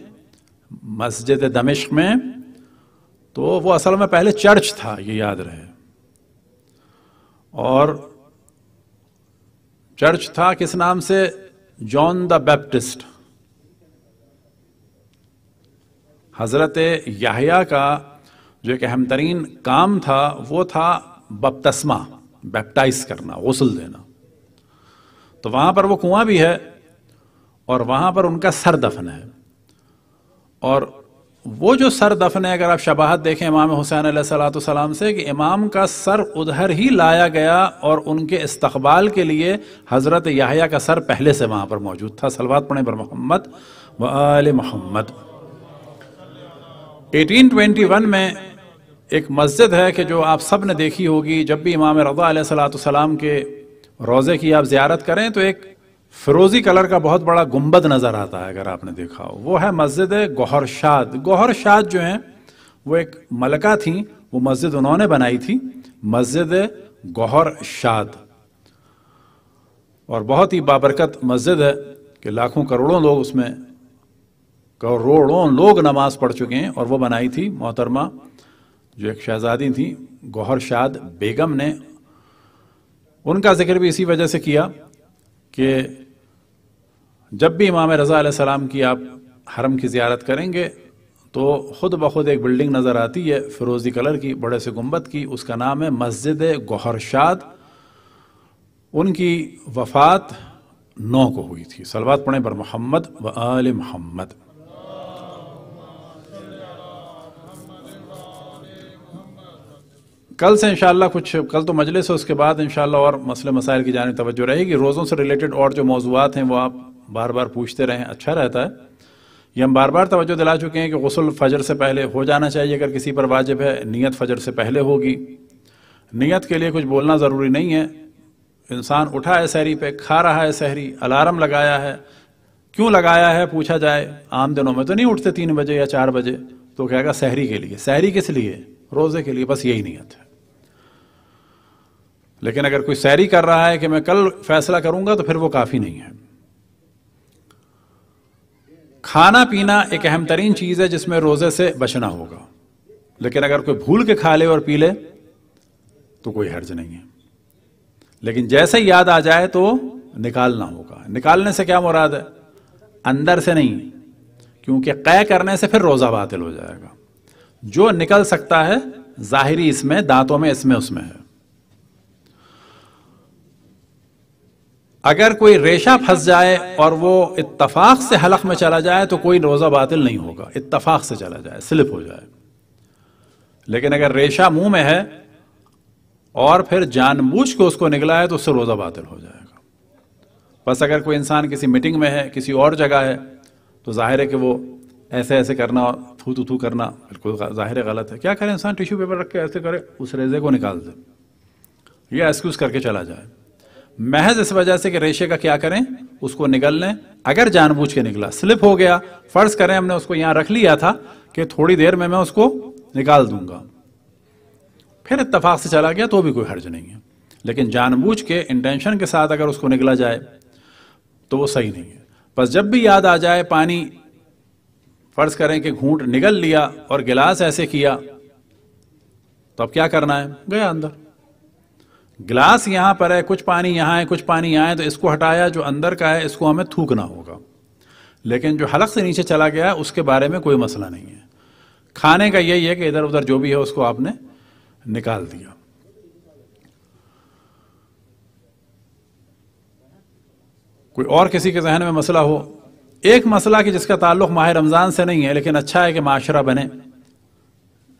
मस्जिद दमिश्क में तो वो असल में पहले चर्च था ये याद रहे और चर्च था किस नाम से जॉन द बैप्टिस्ट हजरत याहिया का जो एक अहम तरीन काम था वो था बपतस्मा बैप्टाइज करना गसल देना तो वहाँ पर वो कुआं भी है और वहाँ पर उनका सर दफन है और वो जो सर दफन है अगर आप शबाहत देखें इमाम हुसैन सलाम से कि इमाम का सर उधर ही लाया गया और उनके इस्तबाल के लिए हज़रत याहिया का सर पहले से वहाँ पर मौजूद था सलवात पड़े पर मोहम्मद वाल मोहम्मद 1821 में एक मस्जिद है कि जो आप सब ने देखी होगी जब भी इमाम रज़ा सलाम के रोज़े की आप ज़्यारत करें तो एक फिरोज़ी कलर का बहुत बड़ा गुम्बद नज़र आता है अगर आपने देखा हो वो है मस्जिद गौहर शाद गौहर शाद जो हैं वो एक मलका थी वो मस्जिद उन्होंने बनाई थी मस्जिद गौहर शाद और बहुत ही बाबरकत मस्जिद है कि लाखों करोड़ों लोग उसमें करोड़ों लोग नमाज पढ़ चुके हैं और वो बनाई थी मोहतरमा जो एक शहजादी थी गौहर शाद बेगम ने उनका जिक्र भी इसी वजह से किया कि जब भी इमाम रज़ा सलाम की आप हरम की ज़्यारत करेंगे तो ख़ुद ब खुद एक बिल्डिंग नज़र आती है फिरोज़ी कलर की बड़े से गुम्बद की उसका नाम है मस्जिद शाद उनकी वफ़ात नौ को हुई थी सलवात पढ़ें पर मोहम्मद व आल मोहम्मद कल से इंशाल्लाह कुछ कल तो मजलिस है उसके बाद इंशाल्लाह और मसले मसाइल की जानी तवज्जो रहेगी रोज़ों से रिलेटेड और जो मौजूद हैं वो आप बार बार पूछते रहें अच्छा रहता है ये हम बार बार तवज्जो दिला चुके हैं कि गसल फजर से पहले हो जाना चाहिए अगर किसी पर वाजिब है नीयत फजर से पहले होगी नीयत के लिए कुछ बोलना ज़रूरी नहीं है इंसान उठा है सहरी पर खा रहा है सहरी अलार्म लगाया है क्यों लगाया है पूछा जाए आम दिनों में तो नहीं उठते तीन बजे या चार बजे तो कहेगा सहरी के लिए सहरी किस लिए रोज़े के लिए बस यही नीयत है लेकिन अगर कोई सैरी कर रहा है कि मैं कल फैसला करूंगा तो फिर वो काफी नहीं है खाना पीना एक अहम तरीन चीज है जिसमें रोजे से बचना होगा लेकिन अगर कोई भूल के खा ले और पी ले तो कोई हर्ज नहीं है लेकिन जैसे याद आ जाए तो निकालना होगा निकालने से क्या मुराद है अंदर से नहीं क्योंकि कै करने से फिर रोजा बातिल हो जाएगा जो निकल सकता है जाहिरी इसमें दांतों में इसमें उसमें है अगर कोई रेशा फंस जाए और वो इतफाक़ से हलक में चला जाए तो कोई रोज़ा बातिल नहीं होगा इतफाक़ से चला जाए स्लिप हो जाए लेकिन अगर रेशा मुंह में है और फिर जानबूझ के उसको निकला है तो उससे रोज़ा बातिल हो जाएगा बस अगर कोई इंसान किसी मीटिंग में है किसी और जगह है तो जाहिर है कि वो ऐसे ऐसे करना और थू थू थू करना बिल्कुल जाहिर गलत है क्या करें इंसान टिश्यू पेपर रख के ऐसे करे उस रेजे को निकाल दे या एक्सक्यूज़ करके चला जाए महज इस वजह से कि रेशे का क्या करें उसको निकल लें अगर जानबूझ के निकला स्लिप हो गया फर्ज करें हमने उसको यहां रख लिया था कि थोड़ी देर में मैं उसको निकाल दूंगा फिर इतफाक से चला गया तो भी कोई हर्ज नहीं है लेकिन जानबूझ के इंटेंशन के साथ अगर उसको निकला जाए तो वो सही नहीं है बस जब भी याद आ जाए पानी फर्ज करें कि घूंट निकल लिया और गिलास ऐसे किया तो अब क्या करना है गया अंदर ग्लास यहां पर है कुछ पानी यहां है कुछ पानी यहां है तो इसको हटाया जो अंदर का है इसको हमें थूकना होगा लेकिन जो हलक से नीचे चला गया उसके बारे में कोई मसला नहीं है खाने का यही है कि इधर उधर जो भी है उसको आपने निकाल दिया कोई और किसी के जहन में मसला हो एक मसला कि जिसका ताल्लुक माह रमज़ान से नहीं है लेकिन अच्छा है कि माशरा बने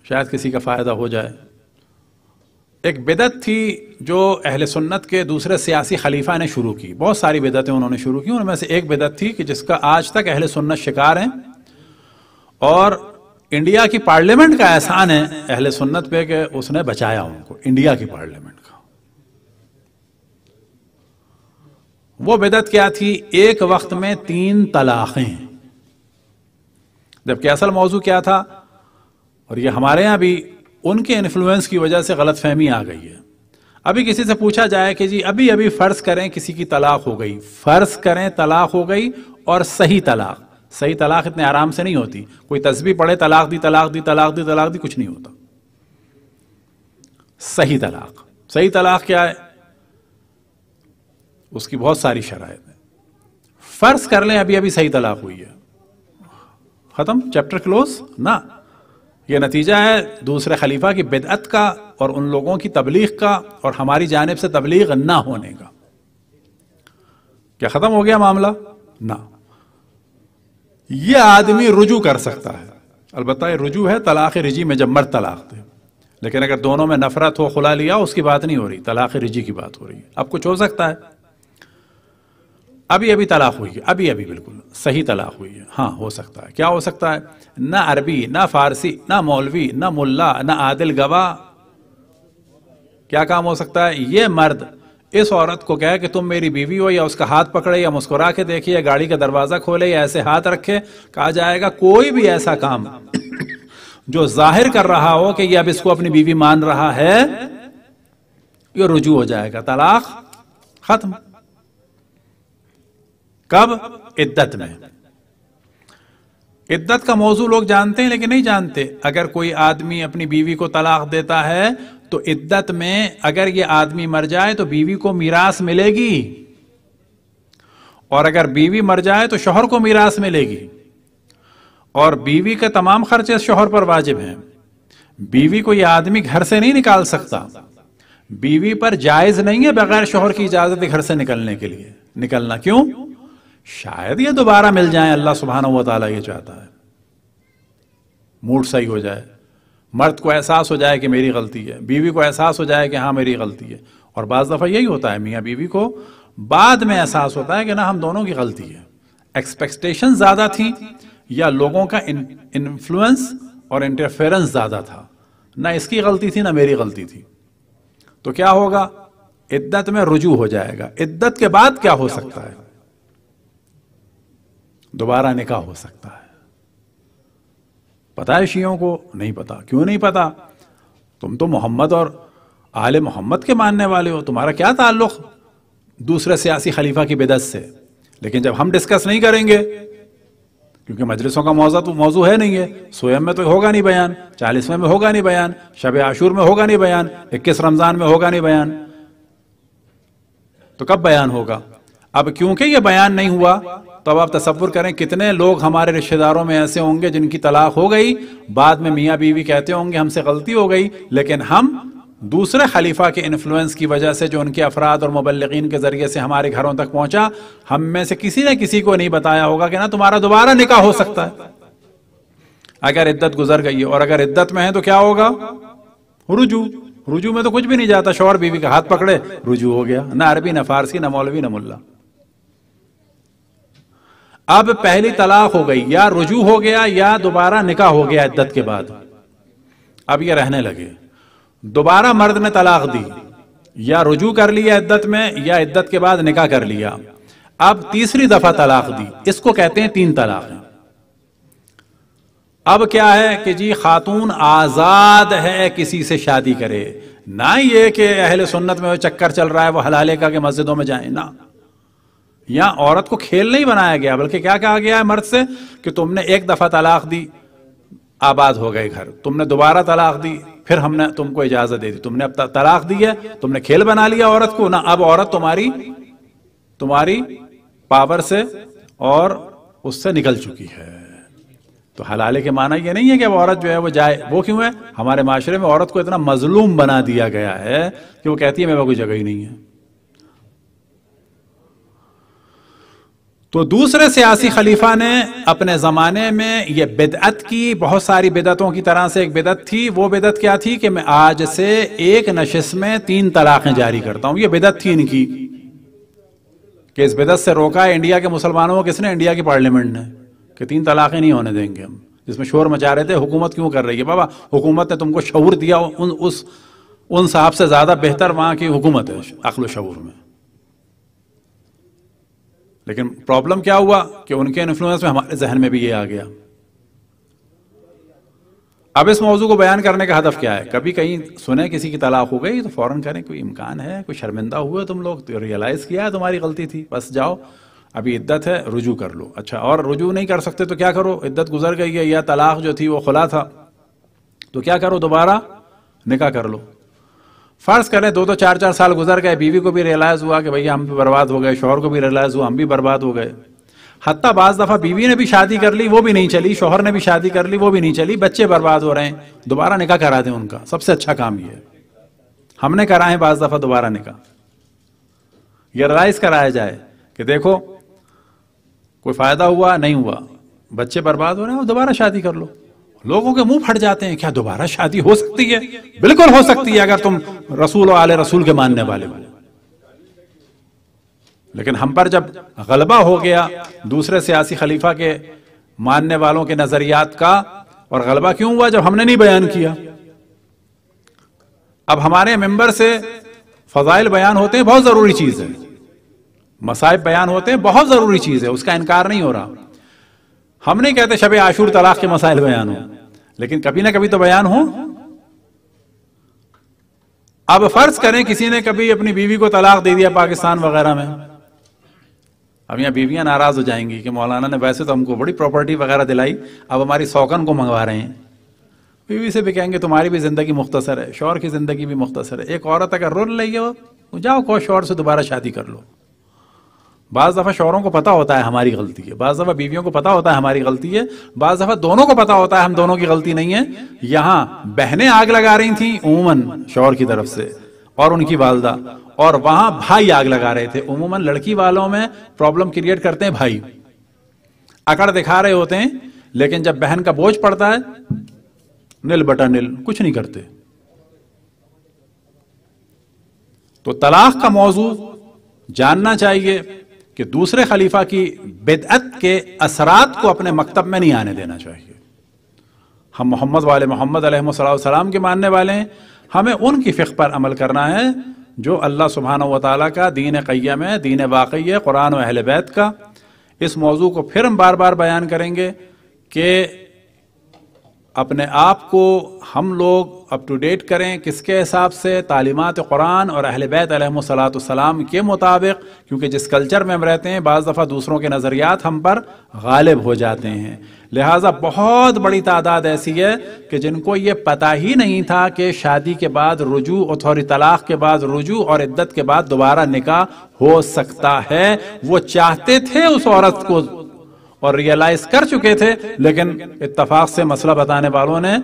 शायद किसी का फ़ायदा हो जाए एक बिदत थी जो अहल सुन्नत के दूसरे सियासी खलीफा ने शुरू की बहुत सारी बिदतें उन्होंने शुरू की उनमें से एक बिदत थी कि जिसका आज तक अहल सुन्नत शिकार हैं और इंडिया की पार्लियामेंट का एहसान है अहल सुन्नत पे कि उसने बचाया उनको इंडिया की पार्लियामेंट का वो बिदत क्या थी एक वक्त में तीन तलाकें जबकि असल मौजू क्या था और ये हमारे यहां भी उनके इन्फ्लुएंस की वजह से गलत फहमी आ गई है अभी किसी से पूछा जाए कि जी अभी अभी फर्ज करें किसी की तलाक हो गई फर्ज करें तलाक हो गई और सही तलाक सही तलाक इतने आराम से नहीं होती कोई तस्वीर पढ़े तलाक दी तलाक दी तलाक दी तलाक दी कुछ नहीं होता सही तलाक सही तलाक क्या है उसकी बहुत सारी शराय है फर्ज कर लें अभी अभी सही तलाक हुई है खत्म चैप्टर क्लोज ना ये नतीजा है दूसरे खलीफा की बिदअत का और उन लोगों की तबलीग का और हमारी जानब से तबलीग ना होने का क्या ख़त्म हो गया मामला ना ये आदमी रुजू कर सकता है अलबत् रुजू है तलाक रिजी में जब मर तलाक थे लेकिन अगर दोनों में नफरत हो खुला लिया उसकी बात नहीं हो रही तलाक रिजी की बात हो रही है अब कुछ हो सकता है अभी अभी तलाक हुई है अभी अभी बिल्कुल सही तलाक हुई है हाँ हो सकता है क्या हो सकता है ना अरबी ना फारसी ना मौलवी ना मुल्ला ना आदिल गवाह क्या काम हो सकता है ये मर्द इस औरत को कहे कि तुम मेरी बीवी हो या उसका हाथ पकड़े या मुस्कुरा के देखे या गाड़ी का दरवाजा खोले या ऐसे हाथ रखे कहा जाएगा कोई भी ऐसा काम जो जाहिर कर रहा हो कि यह अब इसको अपनी बीवी मान रहा है ये रुजू हो जाएगा तलाक खत्म कब इद्दत में इद्दत का मौजू लोग जानते हैं लेकिन नहीं जानते अगर कोई आदमी अपनी बीवी को तलाक देता है तो इद्दत में अगर ये आदमी मर जाए तो बीवी को मीरास मिलेगी और अगर बीवी मर जाए तो शोहर को मीरास मिलेगी और बीवी के तमाम खर्चे शोहर पर वाजिब हैं बीवी को यह आदमी घर से नहीं निकाल सकता बीवी पर जायज नहीं है बगैर शोहर की इजाजत घर से निकलने के लिए निकलना क्यों? शायद ये दोबारा मिल जाए अल्लाह सुबहाना व ताला ये चाहता है मूड सही हो जाए मर्द को एहसास हो जाए कि मेरी गलती है बीवी को एहसास हो जाए कि हाँ मेरी गलती है और बाद दफ़ा यही होता है मियाँ बीवी को बाद में एहसास होता है कि ना हम दोनों की गलती है एक्सपेक्टेशन ज़्यादा थी या लोगों का इन्फ्लुएंस और इंटरफेरेंस ज़्यादा था ना इसकी गलती थी ना मेरी गलती थी तो क्या होगा इद्दत में रुजू हो जाएगा इद्दत के बाद क्या हो सकता है दोबारा निकाह हो सकता है पता है शियों को नहीं पता क्यों नहीं पता तुम तो मोहम्मद और आल मोहम्मद के मानने वाले हो तुम्हारा क्या ताल्लुक दूसरे सियासी खलीफा की बेदत से लेकिन जब हम डिस्कस नहीं करेंगे क्योंकि मजलिसों का मौजा तो मौजू है नहीं है सोयम में तो होगा नहीं बयान चालीसवें में होगा नहीं बयान शब आशूर में होगा नहीं बयान इक्कीस रमजान में होगा नहीं बयान तो कब बयान होगा अब क्योंकि ये बयान नहीं हुआ तो अब आप तस्वुर करें कितने लोग हमारे रिश्तेदारों में ऐसे होंगे जिनकी तलाक हो गई बाद में मियाँ बीवी कहते होंगे हमसे गलती हो गई लेकिन हम दूसरे खलीफा के इन्फ्लुएंस की वजह से जो उनके अफराद और मुबलिन के ज़रिए से हमारे घरों तक पहुंचा हम में से किसी ने किसी को नहीं बताया होगा कि ना तुम्हारा दोबारा निकाह हो सकता है अगर इद्दत गुजर गई है और अगर इद्दत में है तो क्या होगा रुजू रुजू में तो कुछ भी नहीं जाता शोर बीवी का हाथ पकड़े रुजू हो गया ना अरबी ना फारसी ना मौलवी ना मुल्ला अब पहली तलाक हो गई या रुजू हो गया या दोबारा निकाह हो गया इद्दत के बाद अब ये रहने लगे दोबारा मर्द ने तलाक दी या रुजू कर लिया इद्दत में या इद्दत के बाद निकाह कर लिया अब तीसरी दफा तलाक दी इसको कहते हैं तीन तलाक अब क्या है कि जी खातून आजाद है किसी से शादी करे ना ये कि अहल सुन्नत में चक्कर चल रहा है वो हलाले का के मस्जिदों में जाए ना यहां औरत को खेल नहीं बनाया गया बल्कि क्या कहा गया है मर्द से कि तुमने एक दफा तलाक दी आबाद हो गए घर तुमने दोबारा तलाक दी फिर हमने तुमको इजाजत दे दी तुमने अब तलाक दी है तुमने खेल बना लिया औरत को ना अब औरत तुम्हारी तुम्हारी पावर से और उससे निकल चुकी है तो हलाले के माना यह नहीं है कि अब औरत जो है वो जाए वो क्यों है हमारे माशरे में औरत को इतना मजलूम बना दिया गया है कि वो कहती है मेरे पास कोई जगह ही नहीं है तो दूसरे सियासी खलीफा ने अपने ज़माने में यह बिदअत की बहुत सारी बिदतों की तरह से एक बिदत थी वो बिदत क्या थी कि मैं आज से एक नशस्त में तीन तलाक़ें जारी करता हूँ ये बिदत थी इनकी कि इस बिदत से रोका है इंडिया के मुसलमानों को किसने इंडिया की पार्लियामेंट ने कि तीन तलाक़ें नहीं होने देंगे हम जिसमें शोर मचा रहे थे हुकूमत क्यों कर रही है बाबा हुकूमत ने तुमको शूर दिया उन उस उन साहब से ज़्यादा बेहतर वहाँ की हुकूमत है अखल शूर में लेकिन प्रॉब्लम क्या हुआ कि उनके इन्फ्लुएंस में हमारे जहन में भी ये आ गया अब इस मौजू को बयान करने का हदफ क्या है कभी कहीं सुने किसी की तलाक हो गई तो फौरन करें कोई इम्कान है कोई शर्मिंदा हुए तुम लोग तो रियलाइज किया है तुम्हारी गलती थी बस जाओ अभी इद्दत है रुजू कर लो अच्छा और रुजू नहीं कर सकते तो क्या करो इद्दत गुजर गई है या तलाक जो थी वो खुला था तो क्या करो दोबारा निकाह कर लो फर्ज करें दो दो तो चार चार साल गुजर गए बीवी को भी रियलाइज़ हुआ कि भैया हम भी बर्बाद हो गए शोहर को भी रियलाइज़ हुआ हम भी बर्बाद हो गए हती बाज़ दफ़ा बीवी ने भी शादी कर ली वो भी नहीं चली शोहर ने भी शादी कर ली वो भी नहीं चली बच्चे बर्बाद हो रहे हैं दोबारा निकाह करा दें उनका सबसे अच्छा काम यह है हमने करा है बाज़ दफ़ा दोबारा निकाह ये रियलाइज़ कराया जाए कि देखो कोई फ़ायदा हुआ नहीं हुआ बच्चे बर्बाद हो रहे हैं और दोबारा शादी कर लो लोगों के मुंह फट जाते हैं क्या दोबारा शादी हो सकती है बिल्कुल हो सकती है अगर तुम रसूल और आले रसूल के मानने वाले हो लेकिन हम पर जब गलबा हो गया दूसरे सियासी खलीफा के मानने वालों के नजरियात का और गलबा क्यों हुआ जब हमने नहीं बयान किया अब हमारे मेंबर से फजाइल बयान होते हैं बहुत जरूरी चीज है मसाइब बयान होते हैं बहुत जरूरी चीज है उसका इनकार नहीं हो रहा हम नहीं कहते शब आशूर तलाक के मसाइल बयान हो लेकिन कभी ना कभी तो बयान हो अब फर्ज करें किसी ने कभी अपनी बीवी को तलाक दे दिया पाकिस्तान वगैरह में अब यहां बीवियां नाराज हो जाएंगी कि मौलाना ने वैसे तो हमको बड़ी प्रॉपर्टी वगैरह दिलाई अब हमारी सौकन को मंगवा रहे हैं बीवी से भी कहेंगे तुम्हारी भी जिंदगी मुख्तसर है शोर की जिंदगी भी मुख्तसर है एक औरत अगर रोल रही हो वो जाओ कौ शोर से दोबारा शादी कर लो बाज़ दफ़ा शोरों को पता होता है हमारी गलती है बाज़ दफ़ा बीवियों को पता होता है हमारी गलती है बाज़ दफ़ा दोनों को पता होता है हम दोनों की गलती नहीं है यहाँ बहनें आग लगा रही थी उमूमन शोर की तरफ से और उनकी वालदा और वहां भाई आग लगा रहे थे उमूमन लड़की वालों में प्रॉब्लम क्रिएट करते हैं भाई अकड़ दिखा रहे होते हैं लेकिन जब बहन का बोझ पड़ता है नील बटा नील कुछ नहीं करते तो तलाक का मौजू जानना चाहिए कि दूसरे खलीफा की बेदअत के असरात को अपने मकतब में नहीं आने देना चाहिए हम मोहम्मद वाले मोहम्मद सलाम के मानने वाले हैं हमें उनकी फ़िक पर अमल करना है जो अल्लाह सुबहान व का दीन कैम है दीन वाक़ई है कुरान अहल बैत का इस मौजू को फिर हम बार बार बयान करेंगे कि अपने आप को हम लोग अप टू डेट करें किसके हिसाब से तालीमत कुरान और अहल बैत सलाम के मुताबिक क्योंकि जिस कल्चर में हम रहते हैं बज़ दफ़ा दूसरों के नज़रियात हम पर गालिब हो जाते हैं लिहाजा बहुत बड़ी तादाद ऐसी है कि जिनको ये पता ही नहीं था कि शादी के बाद रुजू और तलाक़ के बाद रुजू और इद्दत के बाद दोबारा निकाह हो सकता है वो चाहते थे उस औरत को और रियलाइज कर चुके थे लेकिन इतफाक से मसला बताने वालों ने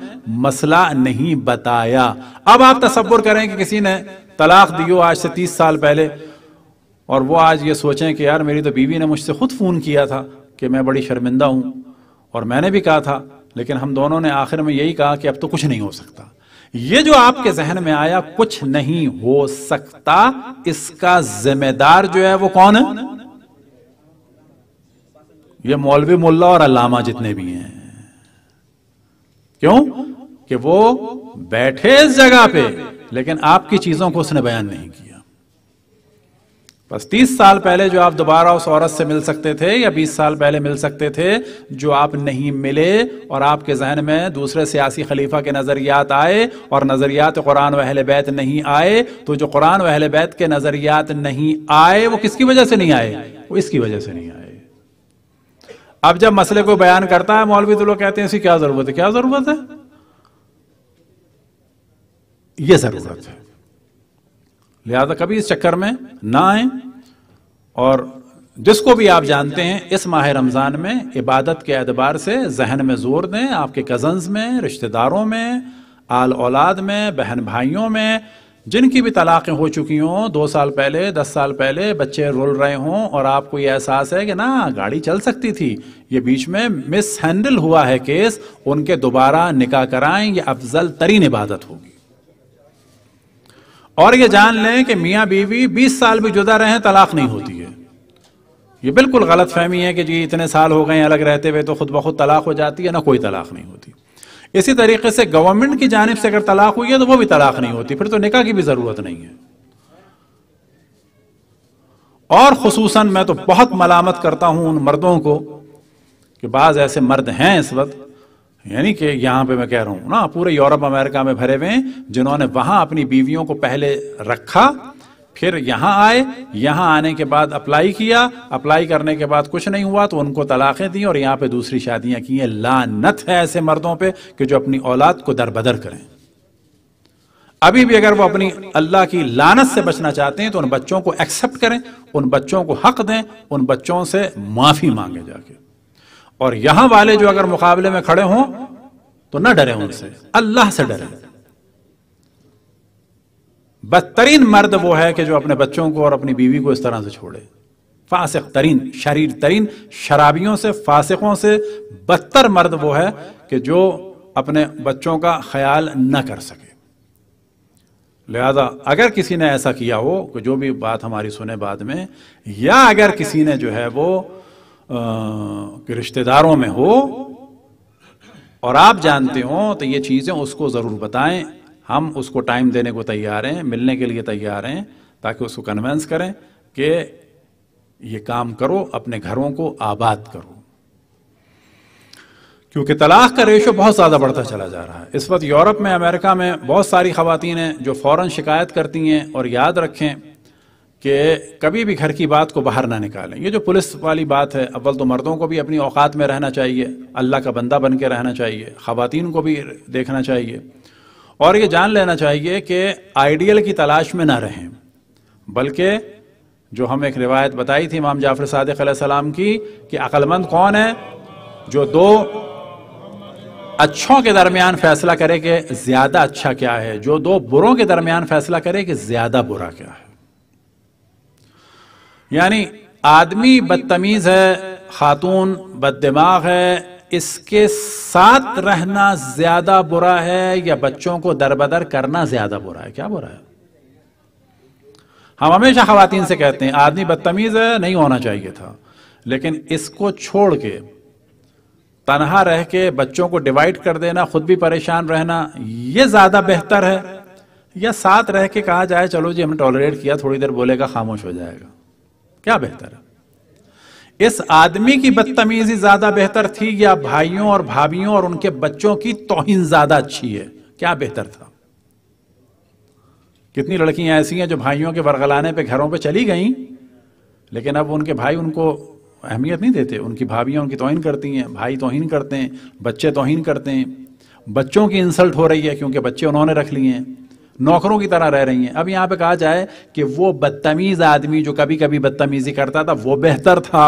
मसला नहीं बताया अब आप तस्वुर करें कि किसी ने तलाक दियो आज से तीस साल पहले और वो आज ये सोचें कि यार मेरी तो बीवी ने मुझसे खुद फोन किया था कि मैं बड़ी शर्मिंदा हूं और मैंने भी कहा था लेकिन हम दोनों ने आखिर में यही कहा कि अब तो कुछ नहीं हो सकता ये जो आपके जहन में आया कुछ नहीं हो सकता इसका जिम्मेदार जो है वो कौन है ये मौलवी मुल्ला और अलामा जितने भी हैं क्यों कि वो बैठे इस जगह पे लेकिन आपकी चीजों को उसने बयान नहीं किया बस तीस साल पहले जो आप दोबारा उस औरत से मिल सकते थे या बीस साल पहले मिल सकते थे जो आप नहीं मिले और आपके जहन में दूसरे सियासी खलीफा के नज़रियात आए और नज़रियात कुरान वहल बैत नहीं आए तो जो कुरान वहल बैत के नज़रियात नहीं आए वो किसकी वजह से नहीं आए वो इसकी वजह से नहीं आए अब जब मसले को बयान करता है मौलवी तो लोग कहते हैं इसकी क्या जरूरत है क्या जरूरत है यह जरूरत है लिहाजा कभी इस चक्कर में ना आए और जिसको भी आप जानते हैं इस माह रमज़ान में इबादत के एतबार से जहन में जोर दें आपके कज़न्स में रिश्तेदारों में आल औलाद में बहन भाइयों में जिनकी भी तलाक़ें हो चुकी हों दो साल पहले दस साल पहले बच्चे रोल रहे हों और आपको ये एहसास है कि ना गाड़ी चल सकती थी ये बीच में मिस हैंडल हुआ है केस उनके दोबारा निकाह कराएं ये अफजल तरीन इबादत होगी और ये जान लें कि मियाँ बीवी बीस साल भी जुदा रहें तलाक नहीं होती है ये बिल्कुल गलत फहमी है कि जी इतने साल हो गए अलग रहते हुए तो खुद ब खुद तलाक हो जाती है ना कोई तलाक नहीं होती इसी तरीके से गवर्नमेंट की जानब से अगर तलाक हुई है तो वो भी तलाक नहीं होती फिर तो निका की भी ज़रूरत नहीं है और खसूस मैं तो बहुत मलामत करता हूं उन मर्दों को कि बाज़ ऐसे मर्द हैं इस वक्त यानी कि यहां पे मैं कह रहा हूं ना पूरे यूरोप अमेरिका में भरे हुए हैं जिन्होंने वहां अपनी बीवियों को पहले रखा फिर यहां आए यहां आने के बाद अप्लाई किया अप्लाई करने के बाद कुछ नहीं हुआ तो उनको तलाक़ें दी और यहां पे दूसरी शादियां की हैं लानत है ऐसे मर्दों पे कि जो अपनी औलाद को दरबदर करें अभी भी अगर वो अपनी अल्लाह की लानत से बचना चाहते हैं तो उन बच्चों को एक्सेप्ट करें उन बच्चों को हक दें उन बच्चों से माफ़ी मांगे जाके और यहां वाले जो अगर मुकाबले में खड़े हों तो ना डरे उनसे अल्लाह से डरे बदतरीन मर्द वो है कि जो अपने बच्चों को और अपनी बीवी को इस तरह से छोड़े फासिक तरीन शरीर तरीन शराबियों से फासिकों से बदतर मर्द वो है कि जो अपने बच्चों का ख्याल न कर सके लिहाजा अगर किसी ने ऐसा किया हो कि जो भी बात हमारी सुने बाद में या अगर किसी ने जो है वो रिश्तेदारों में हो और आप जानते हो तो ये चीज़ें उसको ज़रूर बताएं हम उसको टाइम देने को तैयार हैं मिलने के लिए तैयार हैं ताकि उसको कन्वेंस करें कि ये काम करो अपने घरों को आबाद करो क्योंकि तलाक का रेशो बहुत ज़्यादा बढ़ता चला जा रहा है इस वक्त यूरोप में अमेरिका में बहुत सारी खातन हैं जो फ़ौर शिकायत करती हैं और याद रखें कि कभी भी घर की बात को बाहर ना निकालें ये जो पुलिस वाली बात है अव्वल तो मर्दों को भी अपनी औकात में रहना चाहिए अल्लाह का बंदा बन के रहना चाहिए खातन को भी देखना चाहिए और ये जान लेना चाहिए कि आइडियल की तलाश में ना रहें बल्कि जो हम एक रिवायत बताई थी इमाम जाफर सदक सलाम की कि अक्लमंद कौन है जो दो अच्छों के दरमियान फैसला करे कि ज्यादा अच्छा क्या है जो दो बुरों के दरमियान फैसला करे कि ज्यादा बुरा क्या है यानी आदमी बदतमीज है खातून बददिमाग है इसके साथ रहना ज्यादा बुरा है या बच्चों को दरबदर करना ज्यादा बुरा है क्या बुरा है हम हमेशा खातन से कहते हैं आदमी बदतमीज है नहीं होना चाहिए था लेकिन इसको छोड़ के तनहा रह के बच्चों को डिवाइड कर देना खुद भी परेशान रहना ये ज्यादा बेहतर है या साथ रह के कहा जाए चलो जी हमने टॉलरेट किया थोड़ी देर बोलेगा खामोश हो जाएगा क्या बेहतर है इस आदमी की बदतमीजी ज्यादा बेहतर थी या भाइयों और भाभीियों और उनके बच्चों की तोहिन ज्यादा अच्छी है क्या बेहतर था कितनी लड़कियां ऐसी हैं जो भाइयों के वर्गलाने पे घरों पे चली गईं लेकिन अब उनके भाई उनको अहमियत नहीं देते उनकी भाभी उनकी तोहिन करती हैं भाई तोहिन करते हैं बच्चे तोहिन करते हैं बच्चों की इंसल्ट हो रही है क्योंकि बच्चे उन्होंने रख लिए हैं नौकरों की तरह रह रही हैं अब यहां पे कहा जाए कि वो बदतमीज आदमी जो कभी कभी बदतमीजी करता था वो बेहतर था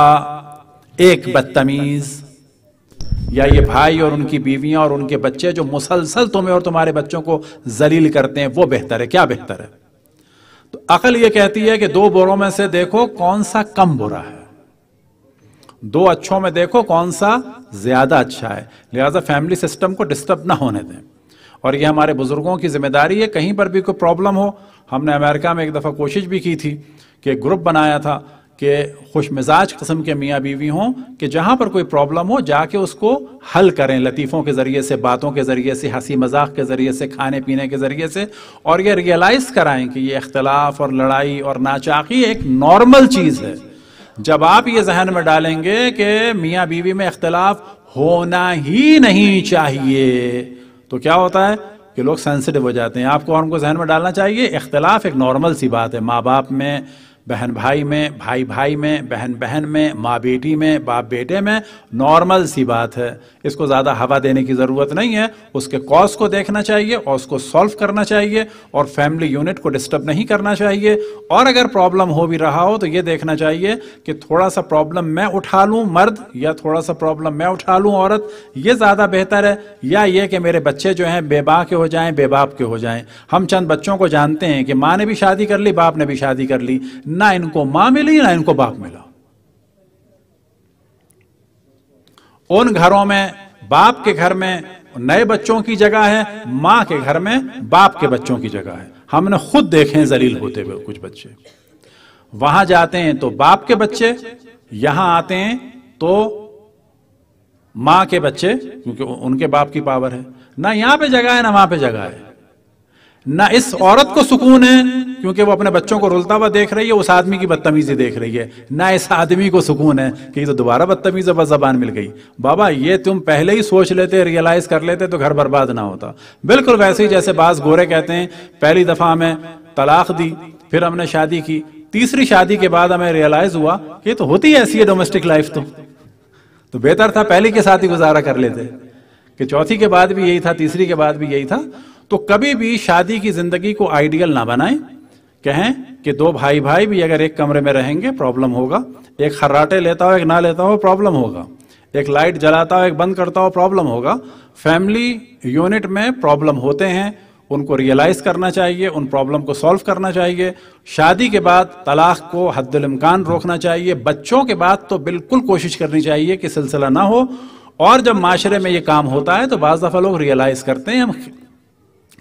एक बदतमीज या ये भाई और उनकी बीवियां और उनके बच्चे जो मुसलसल तुम्हें और तुम्हारे बच्चों को जलील करते हैं वो बेहतर है क्या बेहतर है तो अकल ये कहती है कि दो बुरों में से देखो कौन सा कम बुरा है दो अच्छों में देखो कौन सा ज्यादा अच्छा है लिहाजा फैमिली सिस्टम को डिस्टर्ब ना होने दें और ये हमारे बुजुर्गों की जिम्मेदारी है कहीं पर भी कोई प्रॉब्लम हो हमने अमेरिका में एक दफ़ा कोशिश भी की थी कि ग्रुप बनाया था कि खुश मिजाज कस्म के मियाँ बीवी हों कि जहाँ पर कोई प्रॉब्लम हो जाके उसको हल करें लतीफ़ों के ज़रिए से बातों के ज़रिए से हंसी मजाक के ज़रिए से खाने पीने के ज़रिए से और ये रियलाइज़ कराएं कि ये अख्तिलाफ और लड़ाई और नाचाकी एक नॉर्मल चीज़ है जब आप ये जहन में डालेंगे कि मियाँ बीवी में अख्तलाफ होना ही नहीं चाहिए तो क्या होता है कि लोग सेंसिटिव हो जाते हैं आपको और उनको जहन में डालना चाहिए इख्तलाफ एक नॉर्मल सी बात है माँ बाप में बहन भाई में भाई भाई में बहन बहन में माँ बेटी में बाप बेटे में नॉर्मल सी बात है इसको ज़्यादा हवा देने की ज़रूरत नहीं है उसके कॉज को देखना चाहिए और उसको सॉल्व करना चाहिए और फैमिली यूनिट को डिस्टर्ब नहीं करना चाहिए और अगर प्रॉब्लम हो भी रहा हो तो ये देखना चाहिए कि थोड़ा सा प्रॉब्लम मैं उठा लूँ मर्द या थोड़ा सा प्रॉब्लम मैं उठा लूँ औरत ये ज़्यादा बेहतर है या ये कि मेरे बच्चे जो हैं बेबा के हो जाएँ बेबाप के हो जाएँ हम चंद बच्चों को जानते हैं कि माँ ने भी शादी कर ली बाप ने भी शादी कर ली ना इनको मां मिली ना इनको बाप मिला उन घरों में बाप के घर में नए बच्चों की जगह है मां के घर में बाप के बच्चों की जगह है हमने खुद देखे जलील होते हुए कुछ बच्चे वहां जाते हैं तो बाप के बच्चे यहां आते हैं तो मां के बच्चे क्योंकि उनके बाप की पावर है ना यहां पे जगह है ना वहां पे जगह है ना इस औरत को सुकून है क्योंकि वो अपने बच्चों को रुलता हुआ देख रही है उस आदमी की बदतमीजी देख रही है ना इस आदमी को सुकून है कि तो दोबारा बदतमीज बस जबान मिल गई बाबा ये तुम पहले ही सोच लेते रियलाइज कर लेते तो घर बर्बाद ना होता बिल्कुल वैसे ही जैसे बास गोरे कहते हैं पहली दफा हमें तलाक दी फिर हमने शादी की तीसरी शादी के बाद हमें रियलाइज हुआ कि तो होती है ऐसी डोमेस्टिक लाइफ तो तो बेहतर था पहली के साथ ही गुजारा कर लेते कि चौथी के बाद भी यही था तीसरी के बाद भी यही था तो कभी भी शादी की जिंदगी को आइडियल ना बनाएं कहें कि दो भाई भाई भी अगर एक कमरे में रहेंगे प्रॉब्लम होगा एक खर्राटे लेता हो एक ना लेता हो प्रॉब्लम होगा एक लाइट जलाता हो एक बंद करता हो प्रॉब्लम होगा फैमिली यूनिट में प्रॉब्लम होते हैं उनको रियलाइज़ करना चाहिए उन प्रॉब्लम को सॉल्व करना चाहिए शादी के बाद तलाक को हद्दुलमकान रोकना चाहिए बच्चों के बाद तो बिल्कुल कोशिश करनी चाहिए कि सिलसिला ना हो और जब माशरे में ये काम होता है तो बज़ दफ़ा लोग रियलाइज़ करते हैं हम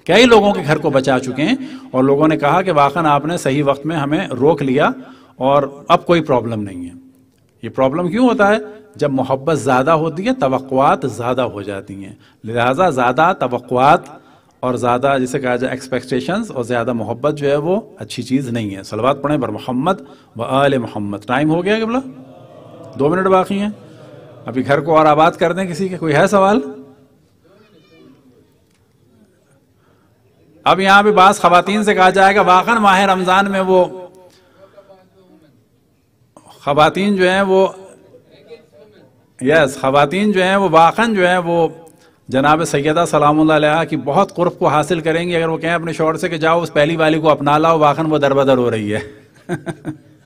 कई लोगों के घर को बचा चुके हैं और लोगों ने कहा कि वाखन आपने सही वक्त में हमें रोक लिया और अब कोई प्रॉब्लम नहीं है ये प्रॉब्लम क्यों होता है जब मोहब्बत ज़्यादा होती है तवक़ात ज़्यादा हो जाती हैं लिहाजा ज़्यादा तवक़ात और ज़्यादा जिसे कहा जाए एक्सपेक्टेशंस और ज़्यादा मोहब्बत जो है वो अच्छी चीज़ नहीं है सलवात पढ़ें बर मोहम्मद व आल मोहम्मद टाइम हो गया क्या बोला दो मिनट बाकी हैं अभी घर को और आबाद कर दें किसी के कोई है सवाल अब यहाँ भी बास खातन से कहा जाएगा वाकन माह रमज़ान में वो खातन जो हैं वो यस खातन जो हैं वो वाकन जो हैं वो जनाब सैदा सलाम की बहुत कुर्फ को हासिल करेंगी अगर वो कहें अपने शोर से कि जाओ उस पहली वाली को अपना लाओ वाकन वो दरबदर हो रही है